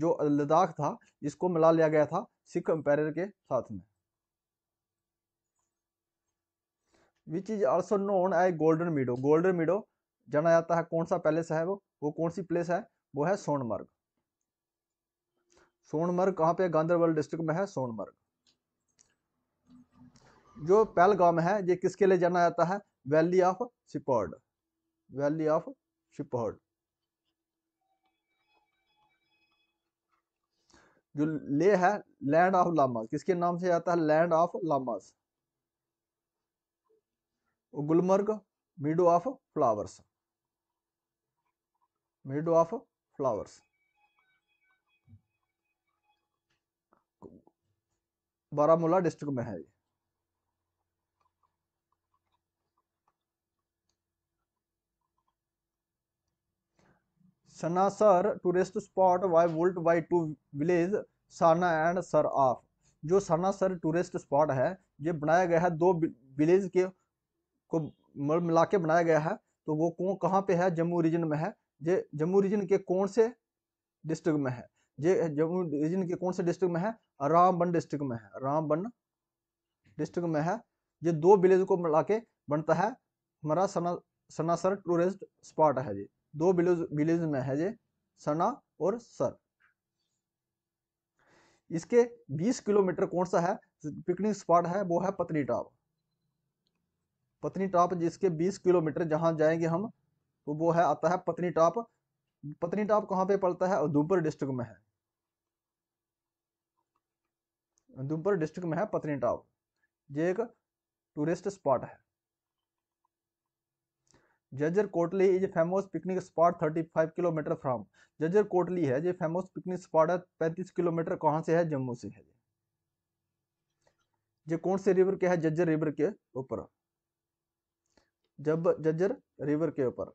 जो लद्दाख था इसको मिला लिया गया था सिख अम्पायर के साथ में which is also known as golden meadow golden meadow जाना जाता है कौन सा पैलेस है वो वो कौन सी प्लेस है वो है सोनमर्ग सोनमर्ग कहाँ पे गांधरबल डिस्ट्रिक्ट में है सोनमर्ग जो पहलगाम है ये किसके लिए जाना जाता है वैली ऑफ सिपोर्ड वैली ऑफ सिपोर्ड जो ले है लैंड ऑफ लामा किसके नाम से आता है land of lamas Gulmarg meadow of flowers meadow of flowers Baramulla district में है ये सनासर टूरिस्ट स्पॉट वाई built by two village Sana and Sar of जो सनासर टूरिस्ट स्पॉट है ये बनाया गया है दो विलेज के को मिला के बनाया गया है तो वो कौन कहाँ पे है जम्मू रीजन में है ये जम्मू रीजन के कौन से डिस्ट्रिक्ट में है ये जम्मू रीजन के कौन से डिस्ट्रिक्ट में है रामबन डिस्ट्रिक्ट में है रामबन डिस्ट्रिक्ट में है ये दो विलेज को मिला के बनता है हमारा सना सनासर टूरिस्ट स्पॉट है जी दो विलेज विलेज में है जी सना और सर इसके 20 किलोमीटर कौन सा है पिकनिक स्पॉट है वो है पत्नी टॉप पत्नी टॉप जिसके 20 किलोमीटर जहां जाएंगे हम तो वो है आता है पत्नी टॉप पत्नी टॉप कहाँ पे पड़ता है उधमपुर डिस्ट्रिक्ट में है उधमपुर डिस्ट्रिक्ट में है पत्नीटॉप ये एक टूरिस्ट स्पॉट है Jhajjar Kotli is famous picnic spot 35 kilometre from Jhajjar Kotli है ये फेमस पिकनिक स्पॉट है 35 किलोमीटर कहाँ से है जम्मू से है ये कौन से रिवर के है जज्जर रिवर के ऊपर जब जजर रिवर के ऊपर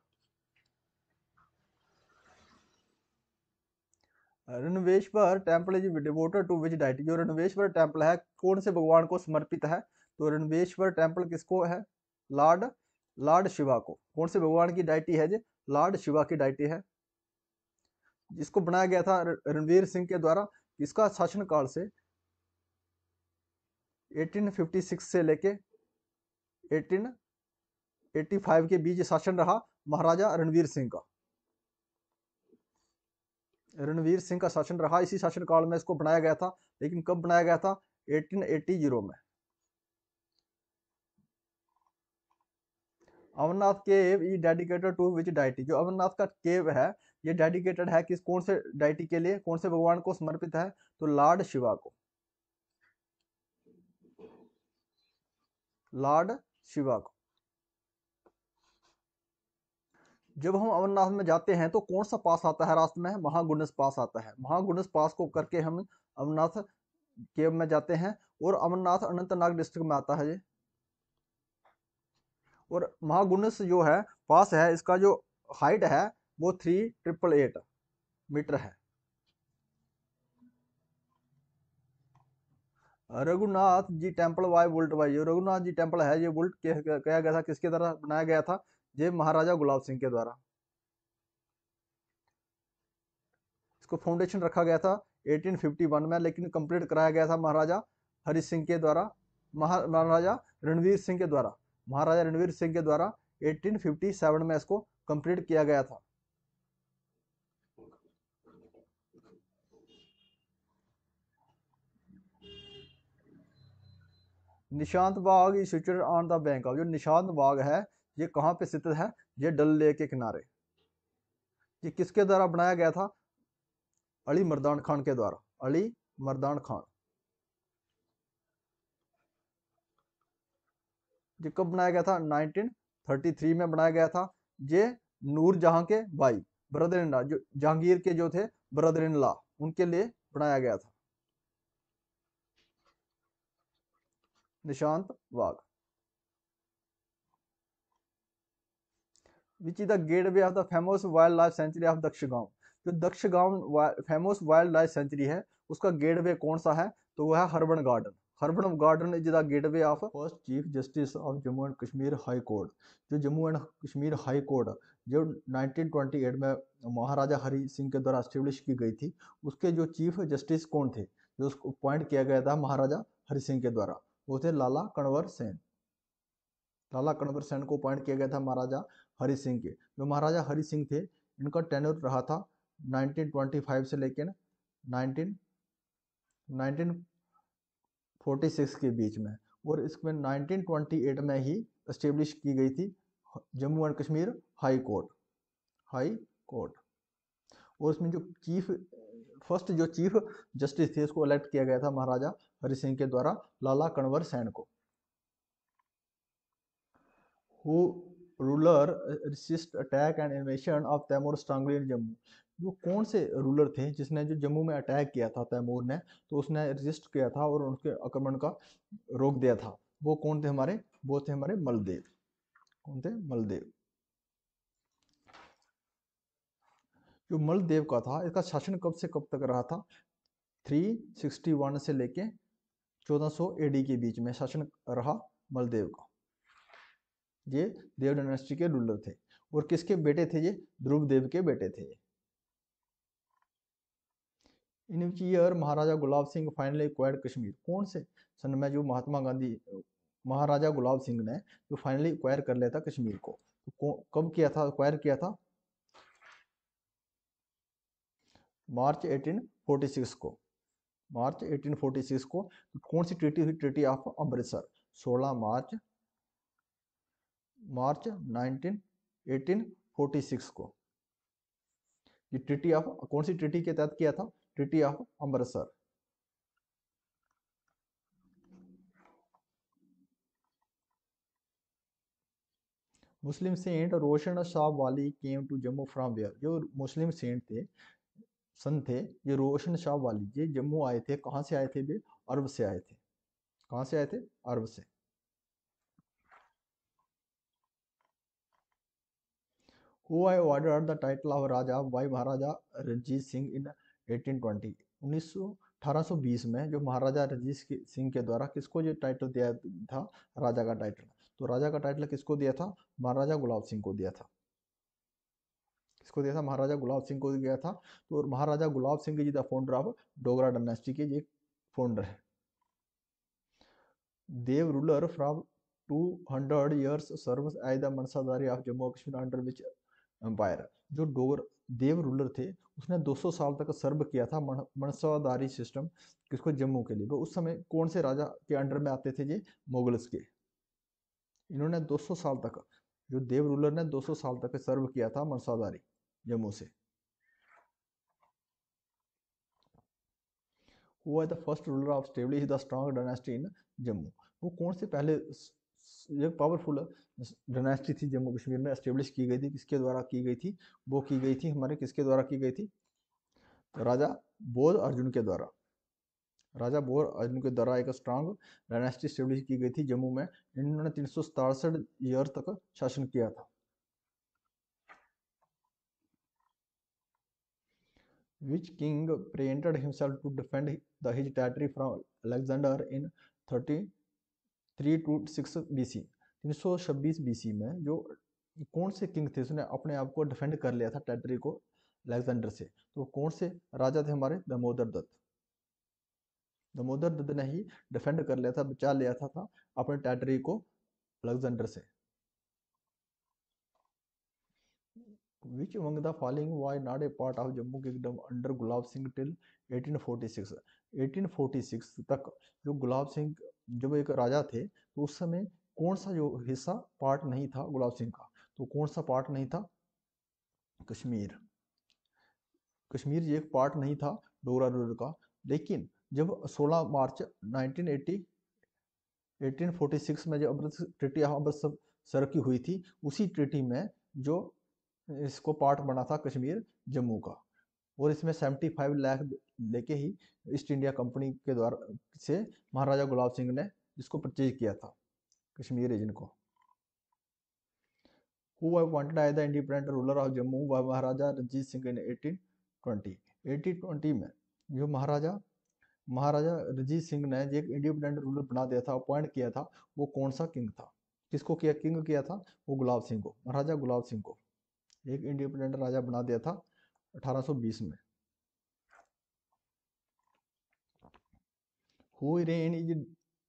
Ranbireshwar temple is devoted to which deity जो रणवेश्वर टेम्पल है कौन से भगवान को समर्पित है तो रणवेश्वर टेम्पल किसको है लॉर्ड लॉर्ड शिवा को कौन से भगवान की डाइटी है जी लॉर्ड शिवा की डाइटी है जिसको बनाया गया था रणवीर सिंह के द्वारा इसका शासन काल से 1856 से लेके 1885 के बीच शासन रहा महाराजा रणवीर सिंह का रणवीर सिंह का शासन रहा इसी शासन काल में इसको बनाया गया था लेकिन कब बनाया गया था 1880 जीरो में Amarnath cave is dedicated to which deity जो अमरनाथ का केव है ये डेडिकेटेड है किस कौन से डाइटी के लिए कौन से भगवान को समर्पित है तो लॉर्ड शिवा को लॉर्ड शिवा को जब हम अमरनाथ में जाते हैं तो कौन सा पास आता है रास्ते में महागुणस पास आता है महागुणस पास को करके हम अमरनाथ केव में जाते हैं और अमरनाथ अनंतनाग डिस्ट्रिक्ट में आता है ये और महागुणस जो है पास है इसका जो हाइट है वो थ्री ट्रिपल एट मीटर है Raghunath ji temple why built by जो रघुनाथ जी टेम्पल है ये वोल्ट कह, कह, गया था किसके द्वारा बनाया गया था ये महाराजा गुलाब सिंह के द्वारा इसको फाउंडेशन रखा गया था 1851 में लेकिन कंप्लीट कराया गया था महाराजा हरि सिंह के द्वारा महाराजा रणवीर सिंह के द्वारा महाराजा रणवीर सिंह के द्वारा 1857 में इसको कंप्लीट किया गया था Nishant Bagh is situated on the bank of जो निशांत बाग है ये कहाँ पे स्थित है ये डल लेक के किनारे ये किसके द्वारा बनाया गया था अली मर्दान खान के द्वारा अली मर्दान खान ये कब बनाया गया था 1933 में बनाया गया था ये नूर जहां के भाई ब्रदर इन ला जो जहांगीर के जो थे ब्रदर इन ला उनके लिए बनाया गया था Nishant Bagh which is the gateway of the famous wildlife sanctuary of Daksh Dakshgaon जो Daksh Dakshgaon famous wildlife sanctuary है उसका गेट वे कौन सा है तो वह है Harwan garden Harwan garden is the gateway of first chief justice of Jammu and Kashmir high court जो Jammu and Kashmir high court जो 1928 में महाराजा हरि सिंह के द्वारा स्टेब्लिश की गई थी उसके जो चीफ जस्टिस कौन थे जो उसको अपॉइंट किया गया था महाराजा हरि सिंह के द्वारा वो थे लाला कणवर सेन लाला कणवर सेन को अपॉइंट किया गया था महाराजा हरि सिंह के जो महाराजा हरि सिंह थे इनका टेन्योर रहा था 1925 से लेकर 19 1946 के बीच में और इसमें 1928 में ही इस्टेब्लिश की गई थी Jammu and Kashmir high court high court और उसमें जो चीफ फर्स्ट जो चीफ जस्टिस थे उसको इलेक्ट किया गया था महाराजा हरि सिंह के द्वारा लाला कणवर सैन को who ruler resist attack and invasion of Timur strongly in Jammu वो कौन से रूलर थे जिसने जो जम्मू में अटैक किया था तैमूर ने तो उसने रजिस्ट किया था और उनके आक्रमण का रोक दिया था वो कौन थे हमारे वो थे हमारे मलदेव कौन थे मलदेव जो मलदेव का था इसका शासन कब से कब तक रहा था 361 से लेके 1400 एडी के बीच में शासन रहा मलदेव का ये देव डायनेस्टी के रूलर थे और किसके बेटे थे ये ध्रुव देव के बेटे थे in which Maharaja Gulab Singh finally acquired Kashmir कौन से सन में जो महात्मा गांधी महाराजा गुलाब सिंह ने जो फाइनली एक्वायर कर लिया था कश्मीर को तो कब किया था एक्वायर किया था मार्च 1846 को मार्च 1846 को तो कौन सी ट्रीटी हुई treaty of Amritsar 16 March March 19 1846 को ये ट्रिटी ऑफ कौन सी ट्रिटी के तहत किया था treaty of Amritsar Muslim saint Roshan Shah Wali came to Jammu from where जो मुस्लिम सेंट थे सन थे ये रोशन शाह वाली ये जम्मू आए थे कहाँ से आए थे वे अरब से आए थे कहाँ से आए थे अरब से who I order the title of raja by Maharaja Ranjit Singh in 1820 उन्नीस 1820 में जो महाराजा रणजीत सिंह के द्वारा किसको जो टाइटल दिया था राजा का टाइटल तो राजा का टाइटल किसको दिया था महाराजा गुलाब सिंह को दिया था किसको दिया था महाराजा गुलाब सिंह को दिया था तो Maharaja Gulab Singh ji the founder of Dogra dynasty के एक फाउंडर है Dev ruler from two hundred years as as the of of Jammu Kashmir under which empire जो डोगर देव रूलर थे उसने 200 साल तक सर्व किया था मन, मनसवादारी सिस्टम किसको जम्मू के लिए तो उस समय कौन से राजा के अंडर में आते थे ये मुगल्स के इन्होंने 200 साल तक जो देव रूलर ने 200 साल तक सर्व किया था मनसादारी जम्मू से हुआ the first ruler of establish the strong dynasty in Jammu वो कौन से पहले जो पावरफुल डायनेस्टी थी जम्मू कश्मीर में इस्टेब्लिश की गई थी किसके द्वारा की गई थी वो की गई थी हमारे किसके द्वारा की गई थी तो राजा बोध अर्जुन के द्वारा राजा बोर अर्जुन के द्वारा एक स्ट्रांग डायनेस्टी स्टेब्लिश की गई थी जम्मू में इन्होंने तीन सौ ईयर तक शासन किया था which king presented himself to defend the his territory from Alexander in 30 three two six B C तीन सौ छब्बीस बी सी में जो कौन से किंग थे उसने अपने आप को डिफेंड कर लिया था टेरिटरी को अलेक्जेंडर से तो कौन से राजा थे हमारे दामोदर दत्त दामोदर दत्त ने ही डिफेंड कर लिया था बचा लिया था, था अपने टेरिटरी को अलेक्जेंडर से Which among the following was not a part of Jammu Kingdom under gulab Singh till 1846? 1846 तक जो गुलाब सिंह जब एक राजा थे तो उस समय कौन सा जो हिस्सा पार्ट नहीं था गुलाब सिंह का तो कौन सा पार्ट नहीं था कश्मीर कश्मीर ये एक पार्ट नहीं था डोगरा रूर का लेकिन जब 16 मार्च 1980 1846 में जो अमृत ट्रिटी अमृतसर की हुई थी उसी ट्रिटी में जो इसको पार्ट बना था कश्मीर जम्मू का और इसमें सेवेंटी फाइव लैख लेके ही ईस्ट इंडिया कंपनी के द्वारा से महाराजा गुलाब सिंह ने इसको परचेज किया था कश्मीर रीजन को who I I the independent ruler of Jammu व Maharaja Ranjit Singh in eighteen twenty में जो महाराजा महाराजा रंजीत सिंह ने जो एक इंडिपेंडेंट रूलर बना दिया था अपॉइंट किया था वो कौन सा किंग था किसको किया किंग किया था वो गुलाब सिंह को महाराजा गुलाब सिंह को एक इंडिपेंडेंट राजा बना दिया था 1820 में who reign is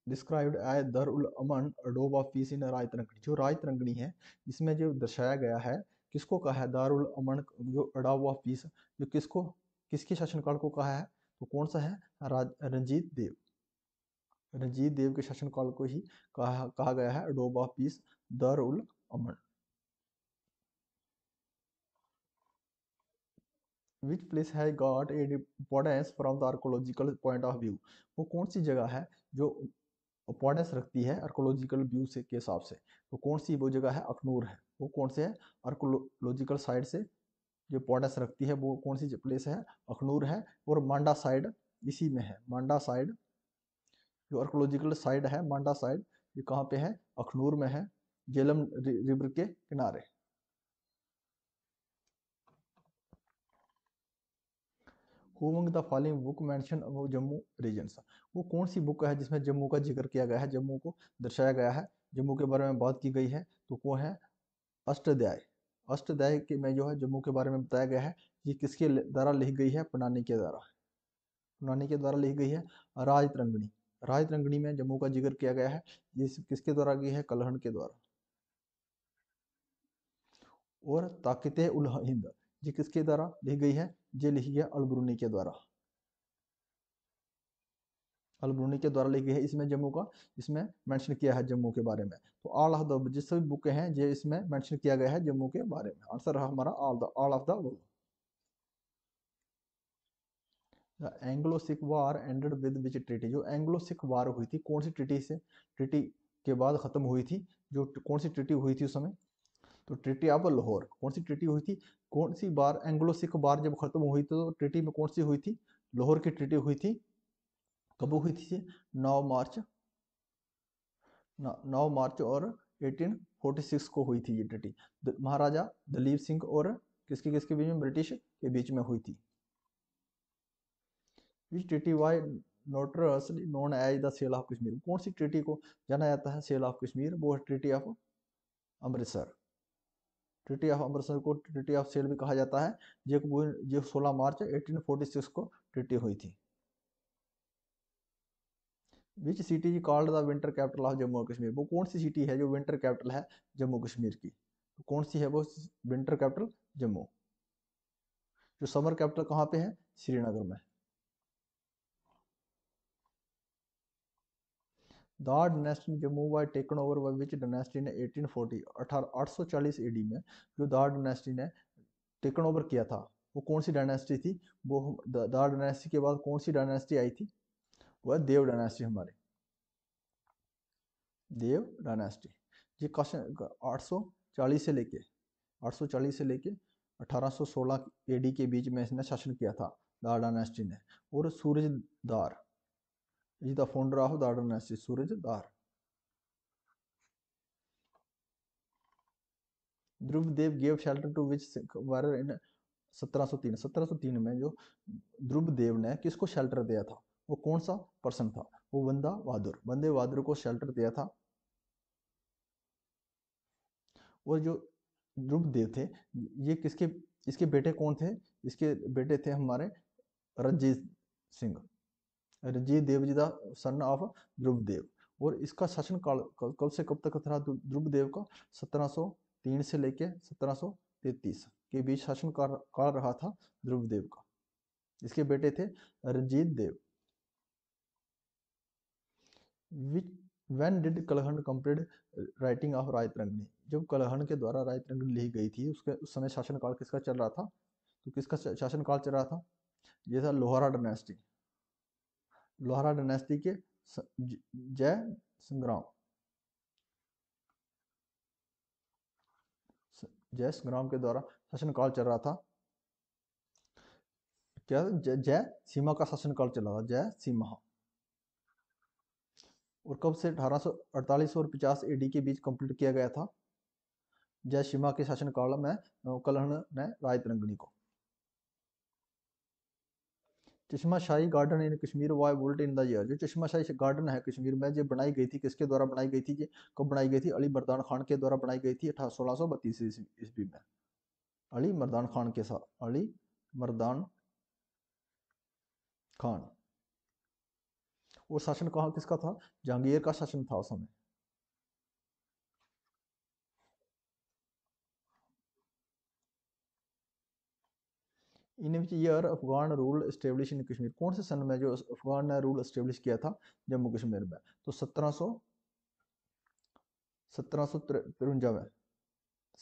described as Dar ul Aman अडोब ऑफ पीस इन राय जो राय तरंगणी है इसमें जो दर्शाया गया है किसको कहा है दार उल अमन जो अडोब ऑफ पीस जो किसको किसके शासनकाल को कहा है तो कौन सा है रंजीत देव रंजीत देव के शासनकाल को ही कहा कहा गया है अडोब of peace Dar ul Aman which place है got add importance from the archaeological point of view वो कौन सी जगह है जो इंपॉर्टेंस रखती है आर्कोलॉजिकल व्यू से के हिसाब से तो कौन सी वो जगह है अखनूर है वो कौन से है आर्कोलॉजिकल साइड से जो इंपॉर्टेंस रखती है वो कौन सी प्लेस है अखनूर है और मांडा साइड इसी में है मांडा साइड जो आर्कोलॉजिकल साइड है मांडा साइड ये कहाँ पे है अखनूर में है जेलम रिवर के किनारे among the following book mention about Jammu region वो कौन सी बुक है जिसमें जम्मू का जिक्र किया गया है जम्मू को दर्शाया गया है जम्मू के बारे में बात की गई है तो वो है अष्टाध्याय अष्टाध्याय के में जो है जम्मू के बारे में बताया गया है ये किसके द्वारा लिखी गई है पुनानी के द्वारा पुनानी के द्वारा लिखी गई है राजतरंगणी राजतरंगणी में जम्मू का जिक्र किया गया है ये किसके द्वारा गई है कलहण के द्वारा और ताकते उल हिंद ये किसके द्वारा लिखी गई है ये लिखी है अलबरूनी के द्वारा अलबरूनी के द्वारा लिखी है इसमें जम्मू का इसमें मेंशन किया है जम्मू के बारे में तो आल ऑफ द जिस भी बुकें हैं ये इसमें मेंशन किया गया है जम्मू के बारे में आंसर रहा हमारा all the all of the world Anglo Sikh war ended with which treaty जो एंग्लो सिख वार हुई थी कौन सी ट्रिटी से ट्रिटी के बाद ख़त्म हुई थी जो कौन सी ट्रिटी हुई थी उस समय तो ट्रिटी ऑफ लाहौर कौन सी ट्रिटी हुई थी कौन सी बार एंग्लो सिख बार जब खत्म हुई तो ट्रिटी में कौन सी हुई थी लाहौर की ट्रिटी हुई थी कब हुई थी नौ मार्च नौ मार्च और 1846 को हुई थी ये ट्रिटी महाराजा दलीप सिंह और किसके किसके बीच में ब्रिटिश के बीच में हुई थी treaty why notoriously known as the sale of Kashmir कौन सी ट्रिटी को जाना जाता है सेल ऑफ कश्मीर वो है treaty of Amritsar treaty of Amritsar को ट्रिटी ऑफ सेल भी कहा जाता है जो जो 16 मार्च 1846 को ट्रिटी हुई थी which city is called the winter capital of Jammu Kashmir वो कौन सी सिटी है जो विंटर कैपिटल है जम्मू कश्मीर की तो कौन सी है वो विंटर कैपिटल जम्मू जो समर कैपिटल कहाँ पे है श्रीनगर में दा डायनेस्टी ने Jammu why taken over by which dynasty ने फोर्टी अठारह 840 एडी में जो दार डायनेस्टी ने टेकन ओवर किया था वो कौन सी डायनेस्टी थी वो दार डायनेस्टी के बाद कौन सी डायनेस्टी आई थी वह देव डायनेस्टी हमारे देव डायनेस्टी ये क्वेश्चन 840 से लेके 840 से लेके 1816 एडी के बीच में इसने शासन किया था दार डायनेस्टी ने और Surajdar is the founder of the Order Dynasty Suraj Dar. Dhruv Dev gave shelter to which warrior in 1703 1703 में जो ध्रुव देव ने किसको शेल्टर दिया था वो कौन सा पर्सन था वो बंदा बहादुर बंदे बहादुर को शेल्टर दिया था और जो ध्रुव देव थे ये किसके इसके बेटे कौन थे इसके बेटे थे हमारे रंजीत सिंह रंजीत देव जी का सन ऑफ ध्रुव देव और इसका शासन काल कब से कब तक था ध्रुव देव का 1703 से लेके 1733 के बीच शासन काल रहा था ध्रुव देव का इसके बेटे थे Ranjit Dev which when did Kalhan complete writing of Rajatarangini जब कलहन के द्वारा रायतरंगनी लिखी गई थी उसके उस समय शासन काल किसका चल रहा था तो किसका शासन काल चल रहा था ये था लोहारा डायनेस्टी लोहरा डायनेस्टी के जय संग्राम जय संग्राम के द्वारा शासनकाल चल रहा था क्या जय सीमा का शासनकाल चल रहा था जय सीमा और कब से 1848 और 50 एडी के बीच कंप्लीट किया गया था जय सीमा के शासनकाल में कलहन ने राय तिरंगणी को Chashma Shahi garden in Kashmir why built in the year जो चश्मा शाही गार्डन है कश्मीर में जो बनाई गई थी किसके द्वारा बनाई गई थी ये कब बनाई गई थी अली मरदान खान के द्वारा बनाई गई थी अठारह सोलह सौ बत्तीस ईस्वी में अली मरदान खान के साथ अली मरदान खान और शासन कहाँ किसका था जहांगीर का शासन था उस समय in which year Afghan rule establish in Kashmir कौन से सन में जो अफगान ने रूल इस्टेब्लिश किया था जम्मू कश्मीर में तो सत्रह सौ सत्रह सौ तिरवंजा में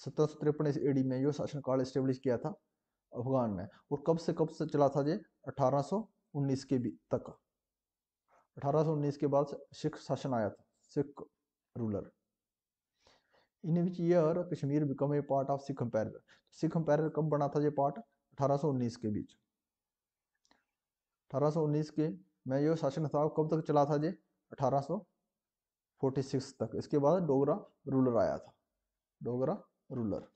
सत्रह सौ तिरपन एडी में जो शासनकाल इस्टेब्लिश किया था अफगान ने और कब से कब से चला था जे अठारह सौ उन्नीस के भी तक अठारह सौ उन्नीस के बाद सिख शासन आया था Sikh ruler in which year Kashmir become a part of Sikh empire Sikh empire कब बना था जे पार्ट 1819 के बीच 1819 के में ये शासन था कब तक चला था जी 1846 तक इसके बाद डोगरा रूलर आया था डोगरा रूलर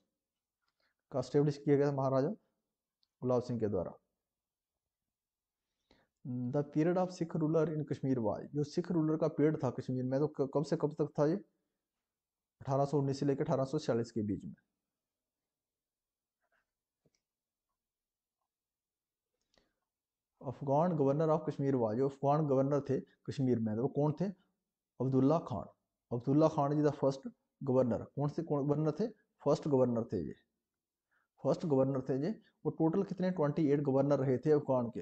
का स्टेब्लिश किया गया था महाराजा गुलाब सिंह के द्वारा the period of Sikh ruler in Kashmir was जो सिख रूलर का पीरियड था कश्मीर में तो कब से कब तक था ये 1819 से लेकर 1846 के बीच में अफगान गवर्नर ऑफ कश्मीर हुआ जो अफगान गवर्नर थे कश्मीर में तो वो कौन थे Abdullah Khan Abdullah Khan ji the first governor कौन से गवर्नर थे फर्स्ट गवर्नर थे ये फर्स्ट गवर्नर थे ये वो टोटल कितने ट्वेंटी एट गवर्नर रहे थे अफगान के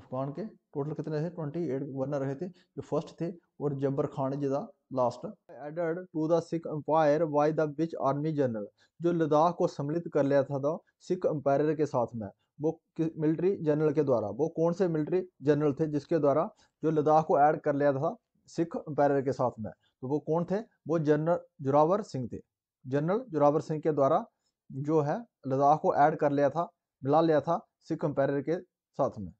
अफगान के टोटल कितने थे ट्वेंटी एट गवर्नर रहे थे जो फर्स्ट थे और जब्बर खान जी का last added to the Sikh empire why the which army general जो लद्दाख को सम्मिलित कर लिया था, था सिख एम्पायर के साथ में वो मिलिट्री जनरल के द्वारा वो कौन से मिलिट्री जनरल थे जिसके द्वारा जो लद्दाख को ऐड कर लिया था सिख एम्पायर के साथ में तो वो कौन थे वो जनरल जोरावर सिंह थे जनरल जोरावर सिंह के द्वारा जो है लद्दाख को ऐड कर लिया था मिला लिया था सिख एम्पायर के साथ में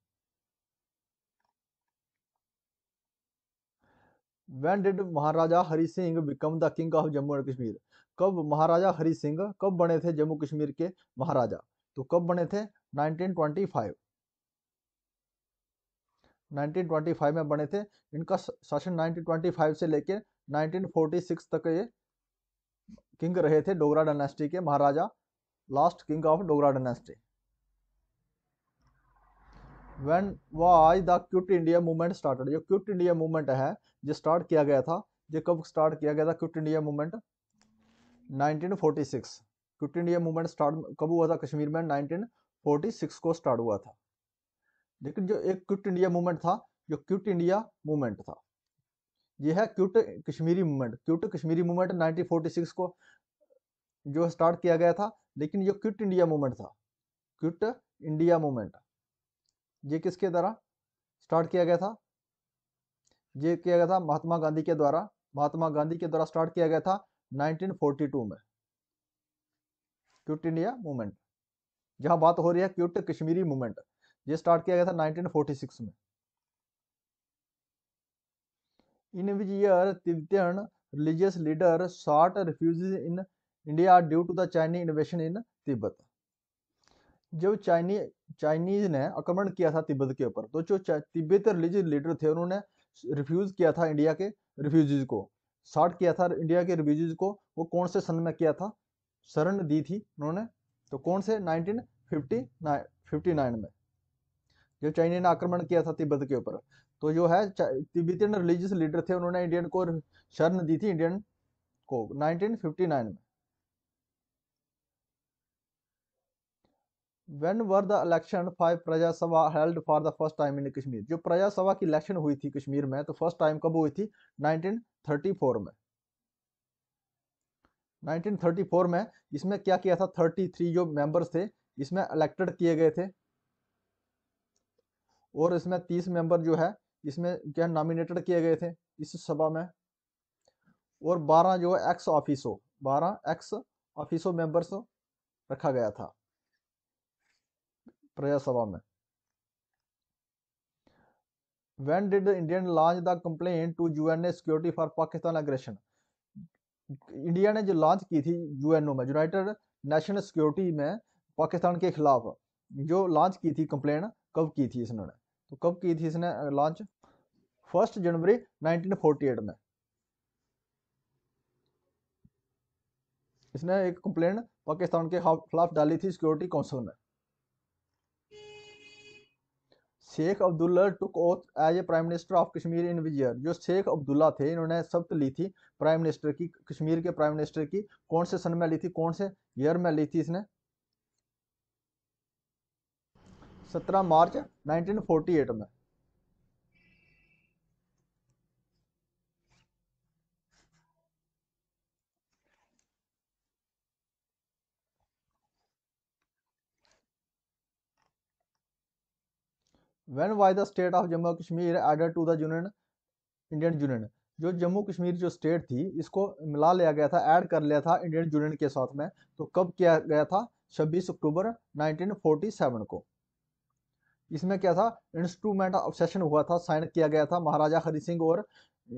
when did Maharaja Hari Singh become the king of Jammu and Kashmir कब महाराजा हरी सिंह कब बने थे जम्मू कश्मीर के महाराजा तो कब बने थे 1925 में बने थे इनका शासन 1925 से लेकर 1946 तक ये किंग रहे थे डोगरा डायनेस्टी के Maharaja last king of Dogra dynasty when was the Quit India Movement started जो क्यूट इंडिया मूवमेंट है जो स्टार्ट किया गया था जो कब स्टार्ट किया गया था Quit India Movement 1946 Quit India Movement start कब हुआ था कश्मीर में नाइनटीन 1946 को स्टार्ट हुआ था लेकिन जो एक क्विट इंडिया मूवमेंट था जो क्विट इंडिया मूवमेंट था यह है Quit Kashmiri Movement Quit Kashmiri Movement 1946 को जो स्टार्ट किया गया था लेकिन जो क्विट इंडिया मूवमेंट था क्विट इंडिया मूवमेंट ये किसके द्वारा स्टार्ट किया गया था ये किया गया था महात्मा गांधी के द्वारा महात्मा गांधी के द्वारा स्टार्ट किया गया था 1942 में क्विट इंडिया मूवमेंट जहां बात हो रही है क्यूट कश्मीरी मूवमेंट ये स्टार्ट किया गया था 1946 में in which year Tibetan religious leader sought refugees in India due to the Chinese invasion in Tibet जब चाइनी चाइनीज ने आक्रमण किया था तिब्बत के ऊपर तो जो तिब्बत रिलीजियस लीडर थे उन्होंने रिफ्यूज किया था इंडिया के रिफ्यूजीज को शॉर्ट किया था इंडिया के रिफ्यूजीज को वो कौन से सन में किया था शरण दी थी उन्होंने तो कौन से 1959 59 में जब चाइना ने आक्रमण किया था तिब्बत के ऊपर तो जो है तिब्बतियन रिलीजियस लीडर थे उन्होंने इंडियन को शरण दी थी इंडियन को 1959 में when were the election five Praja Sabha held for the first time in Kashmir जो प्रजा सभा की इलेक्शन हुई थी कश्मीर में तो फर्स्ट टाइम कब हुई थी 1934 में 1934 में इसमें क्या किया था 33 जो मेंबर्स थे इसमें इलेक्टेड किए गए थे और इसमें 30 मेंबर जो है इसमें क्या नॉमिनेटेड किए गए थे इस सभा में और 12 जो है ex officio 12 ex officio members रखा गया था प्रजा सभा में when did the indian lodge the complaint to un security for pakistan aggression India ने जो लॉन्च की थी यूएनओ में यूनाइटेड नेशनल सिक्योरिटी में पाकिस्तान के खिलाफ जो लॉन्च की थी कंप्लेन कब की थी इसने तो कब की थी इसने लॉन्च फर्स्ट जनवरी 1948 में इसने एक कंप्लेन पाकिस्तान के खिलाफ डाली थी सिक्योरिटी काउंसिल में Sheikh Abdullah took oath as a prime minister of Kashmir in which year जो शेख अब्दुल्ला थे इन्होंने शब्द ली थी प्राइम मिनिस्टर की कश्मीर के प्राइम मिनिस्टर की कौन से सन में ली थी कौन से ईयर में ली थी इसने 17 मार्च 1948 में when was the state of jammu kashmir added to the union indian union जो जम्मू कश्मीर जो स्टेट थी इसको मिला लिया गया था ऐड कर लिया था इंडियन यूनियन के साथ में तो कब किया गया था 26 अक्टूबर 1947 को इसमें क्या था इंस्ट्रूमेंट ऑफ सेशन हुआ था साइन किया गया था महाराजा हरि सिंह और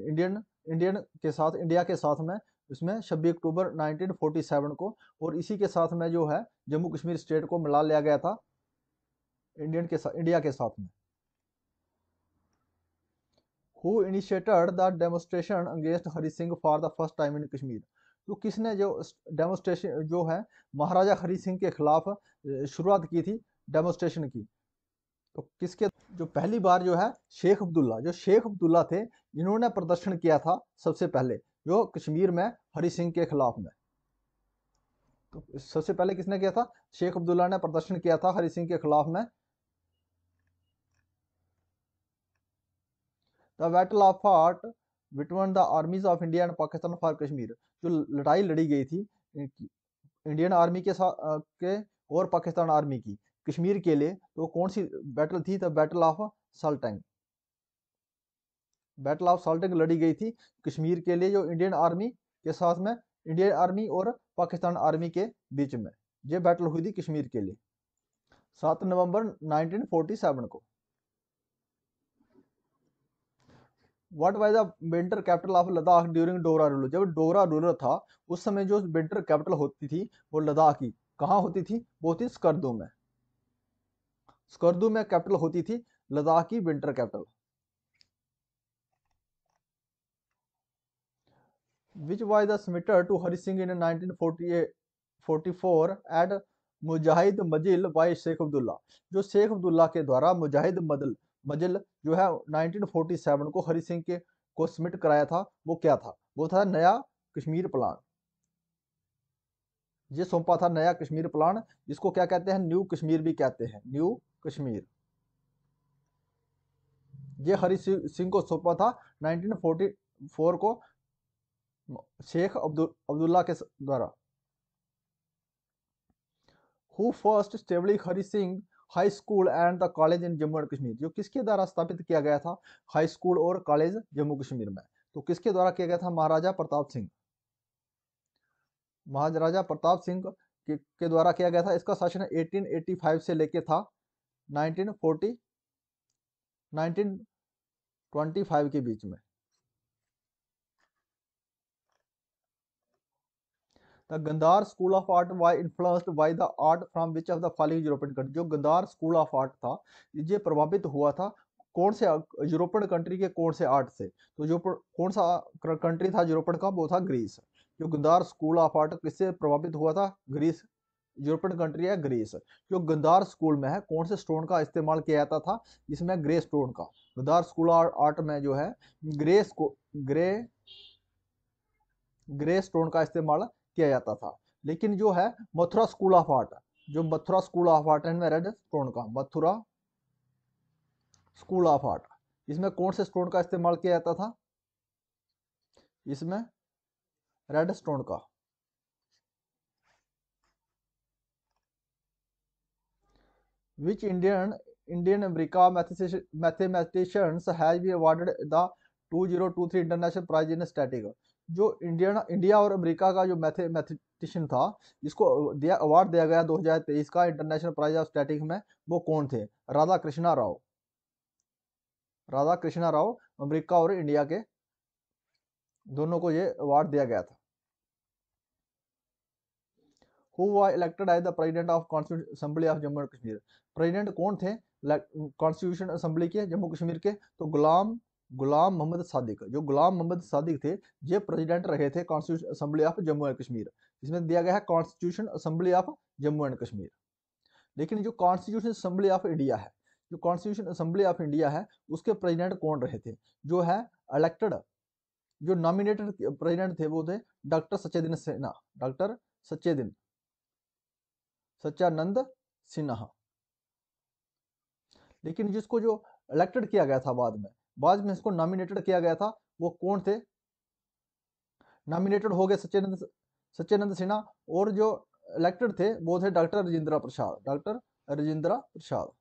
इंडियन इंडियन के साथ इंडिया के साथ में इसमें छब्बीस अक्टूबर 1947 को और इसी के साथ में जो है जम्मू कश्मीर स्टेट को मिला लिया गया था इंडियन के साथ इंडिया के साथ में who initiated the demonstration against Hari Singh for the first time in Kashmir तो किसने जो डेमोस्ट्रेशन जो है महाराजा हरी सिंह के खिलाफ शुरुआत की थी डेमोस्ट्रेशन की तो किसके जो पहली बार जो है शेख अब्दुल्ला जो शेख अब्दुल्ला थे इन्होंने प्रदर्शन किया था सबसे पहले जो कश्मीर में हरी सिंह के खिलाफ में तो सबसे पहले किसने किया था शेख अब्दुल्ला ने प्रदर्शन किया था हरी सिंह के खिलाफ में the battle of heart between the armies of India and Pakistan for Kashmir जो लड़ाई लड़ी गई थी इंडियन आर्मी के साथ के और पाकिस्तान आर्मी की कश्मीर के लिए तो कौन सी बैटल थी the battle of Shalateng battle of Shalateng लड़ी गई थी कश्मीर के लिए जो इंडियन आर्मी के साथ में इंडियन आर्मी और पाकिस्तान आर्मी के बीच में ये बैटल हुई थी कश्मीर के लिए सात नवंबर 1947 को what was the winter capital of Ladakh during Dogra ruler जब डोगरा रूलर था उस समय जो बेंटर कैपिटल होती थी वो लद्दाख की कहाँ होती थी वो थी स्कर्दू में स्कर्दू में कैपिटल होती थी लद्दाख की winter capital which was which was the scimitar to Hari Singh forty four eight Mujahid Manzil by Sheikh Abdullah जो शेख अब्दुल्ला के द्वारा मुजाहिद मदल मजल जो है 1947 को हरि सिंह के को सबमिट कराया था वो क्या था वो था नया कश्मीर प्लान ये सौंपा था नया कश्मीर प्लान जिसको क्या कहते हैं न्यू कश्मीर भी कहते हैं न्यू कश्मीर ये हरि सिंह को सौंपा था 1944 को शेख अब्दुल अब्दुल्ला के द्वारा who first established Hari Singh high school and the college in Jammu and Kashmir जो किसके द्वारा स्थापित किया गया था हाई स्कूल और कॉलेज जम्मू कश्मीर में तो किसके द्वारा किया गया था महाराजा प्रताप सिंह महाराजा प्रताप सिंह के द्वारा किया गया था इसका शासन 1885 से लेके था 1940 1925 के बीच में The Gandhar School of Art was influenced by the art from which of the following European country जो gandhar स्कूल ऑफ आर्ट था ये प्रभावित हुआ था कौन से यूरोपियन कंट्री के कौन से आर्ट से तो जो कौन सा कंट्री था यूरोपियन का वो था ग्रीस जो गंदार स्कूल ऑफ आर्ट किससे प्रभावित हुआ था ग्रीस यूरोपियन कंट्री है ग्रीस जो गंदार स्कूल में है कौन से स्टोन का इस्तेमाल किया जाता था इसमें ग्रे स्टोन का गंदार स्कूल आर्ट में जो है ग्रे ग्रे ग्रे स्टोन का इस्तेमाल किया जाता था लेकिन जो है मथुरा स्कूल ऑफ आर्ट जो Mathura school of art and married stone का मथुरा स्कूल ऑफ आर्ट इसमें कौन से स्टोन का इस्तेमाल किया जाता था इसमें रेड स्टोन का which Indian Indian America mathematicians has two zero two three international prize in statistics जो इंडिया इंडिया और अमेरिका का जो मैथे मैथमेटिशियन था जिसको दिया अवार्ड दिया गया 2023 का इंटरनेशनल प्राइज ऑफ स्टैटिक में वो कौन थे राधा कृष्णा राव राधा कृष्णा राव अमेरिका और इंडिया के दोनों को ये अवार्ड दिया गया था who was elected as the president of constitution assembly of Jammu and Kashmir president कौन थे कॉन्स्टिट्यूशन असेंबली के जम्मू कश्मीर के तो गुलाम गुलाम मोहम्मद सादिक जो गुलाम मोहम्मद सादिक थे ये प्रेसिडेंट रहे थे constitution assembly of Jammu and Kashmir इसमें दिया गया है constitution assembly of Jammu and Kashmir लेकिन जो कॉन्स्टिट्यूशन असेंबली ऑफ इंडिया है जो कॉन्स्टिट्यूशन असेंबली ऑफ इंडिया है उसके प्रेजिडेंट कौन रहे थे जो है अलेक्टेड जो नॉमिनेटेड प्रेजिडेंट थे वो थे डॉक्टर सचेदिन सिन्हा डॉक्टर सचेदिन सच्चानंद सिन्हा लेकिन जिसको जो इलेक्टेड किया गया था बाद में बाद में इसको नॉमिनेटेड किया गया था वो कौन थे नॉमिनेटेड हो गए सच्चेनंद सच्चेनंद सिन्हा और जो इलेक्टेड थे वो थे डॉक्टर राजेंद्र प्रसाद डॉक्टर राजेंद्र प्रसाद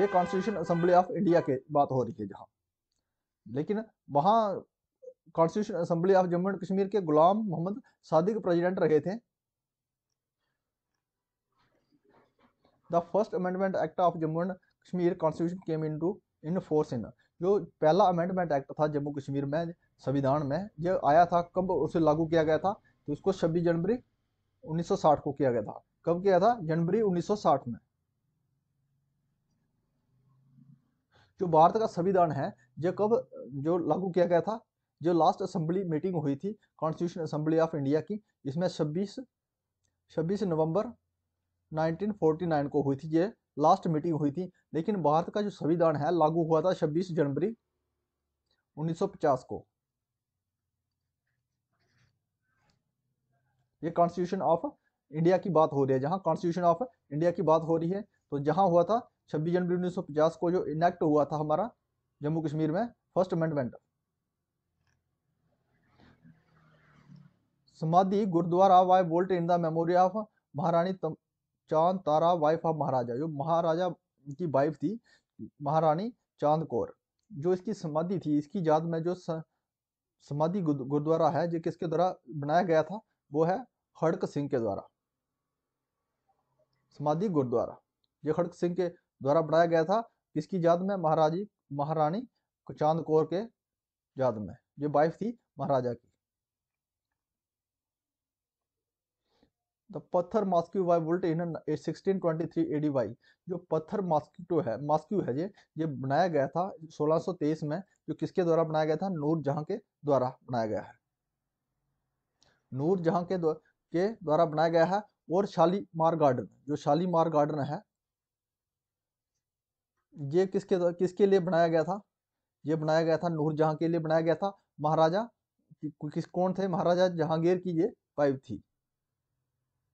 ये कॉन्स्टिट्यूशन असेंबली ऑफ इंडिया के बात हो रही है जहां लेकिन वहां constitution assembly of Jammu and Kashmir के गुलाम मोहम्मद सादिक प्रेसिडेंट रहे थे the first amendment act of Jammu and Kashmir constitution came into in force in जो पहला अमेंडमेंट एक्ट था जम्मू कश्मीर में संविधान में जो आया था कब उसे लागू किया गया था तो उसको छब्बीस जनवरी 1960 को किया गया था कब किया था जनवरी 1960 में जो भारत का संविधान है जो कब जो लागू किया गया था जो लास्ट असेंबली मीटिंग हुई थी कॉन्स्टिट्यूशन असेंबली ऑफ इंडिया की इसमें 26 26 नवंबर 1949 को हुई थी ये लास्ट मीटिंग हुई थी लेकिन भारत का जो संविधान है लागू हुआ था 26 जनवरी 1950 को ये कॉन्स्टिट्यूशन ऑफ इंडिया की बात हो रही है जहां कॉन्स्टिट्यूशन ऑफ इंडिया की बात हो रही है तो जहां हुआ था 26 जनवरी 1950 को जो इनेक्ट हुआ था हमारा जम्मू कश्मीर में first amendment Samadhi Gurudwara why built in the memory of Maharani Chand Tara wife of महाराजा जो महाराजा की वाइफ थी महारानी चांद कौर जो इसकी समाधि थी इसकी याद में जो समाधि गुरुद्वारा है जो किसके द्वारा बनाया गया था वो है खड़क सिंह के द्वारा समाधि गुरुद्वारा ये खड़क सिंह के द्वारा बनाया गया था किसकी याद में महाराजी महारानी चांद कौर के याद में ये वाइफ थी महाराजा की the Pathar mosque why built in sixteen twenty three a why जो पत्थर मास्क्यू है मास्क्यू है ये ये बनाया गया था 1623 में जो किसके द्वारा बनाया गया था नूर जहां के द्वारा बनाया गया है नूर जहां के द्वारा के द्वारा बनाया गया है और शालीमार गार्डन जो शालीमार गार्डन है ये किसके किसके लिए बनाया गया था ये बनाया गया था नूर जहां के लिए बनाया गया था महाराजा किस कौन थे महाराजा जहांगीर की ये वाइफ थी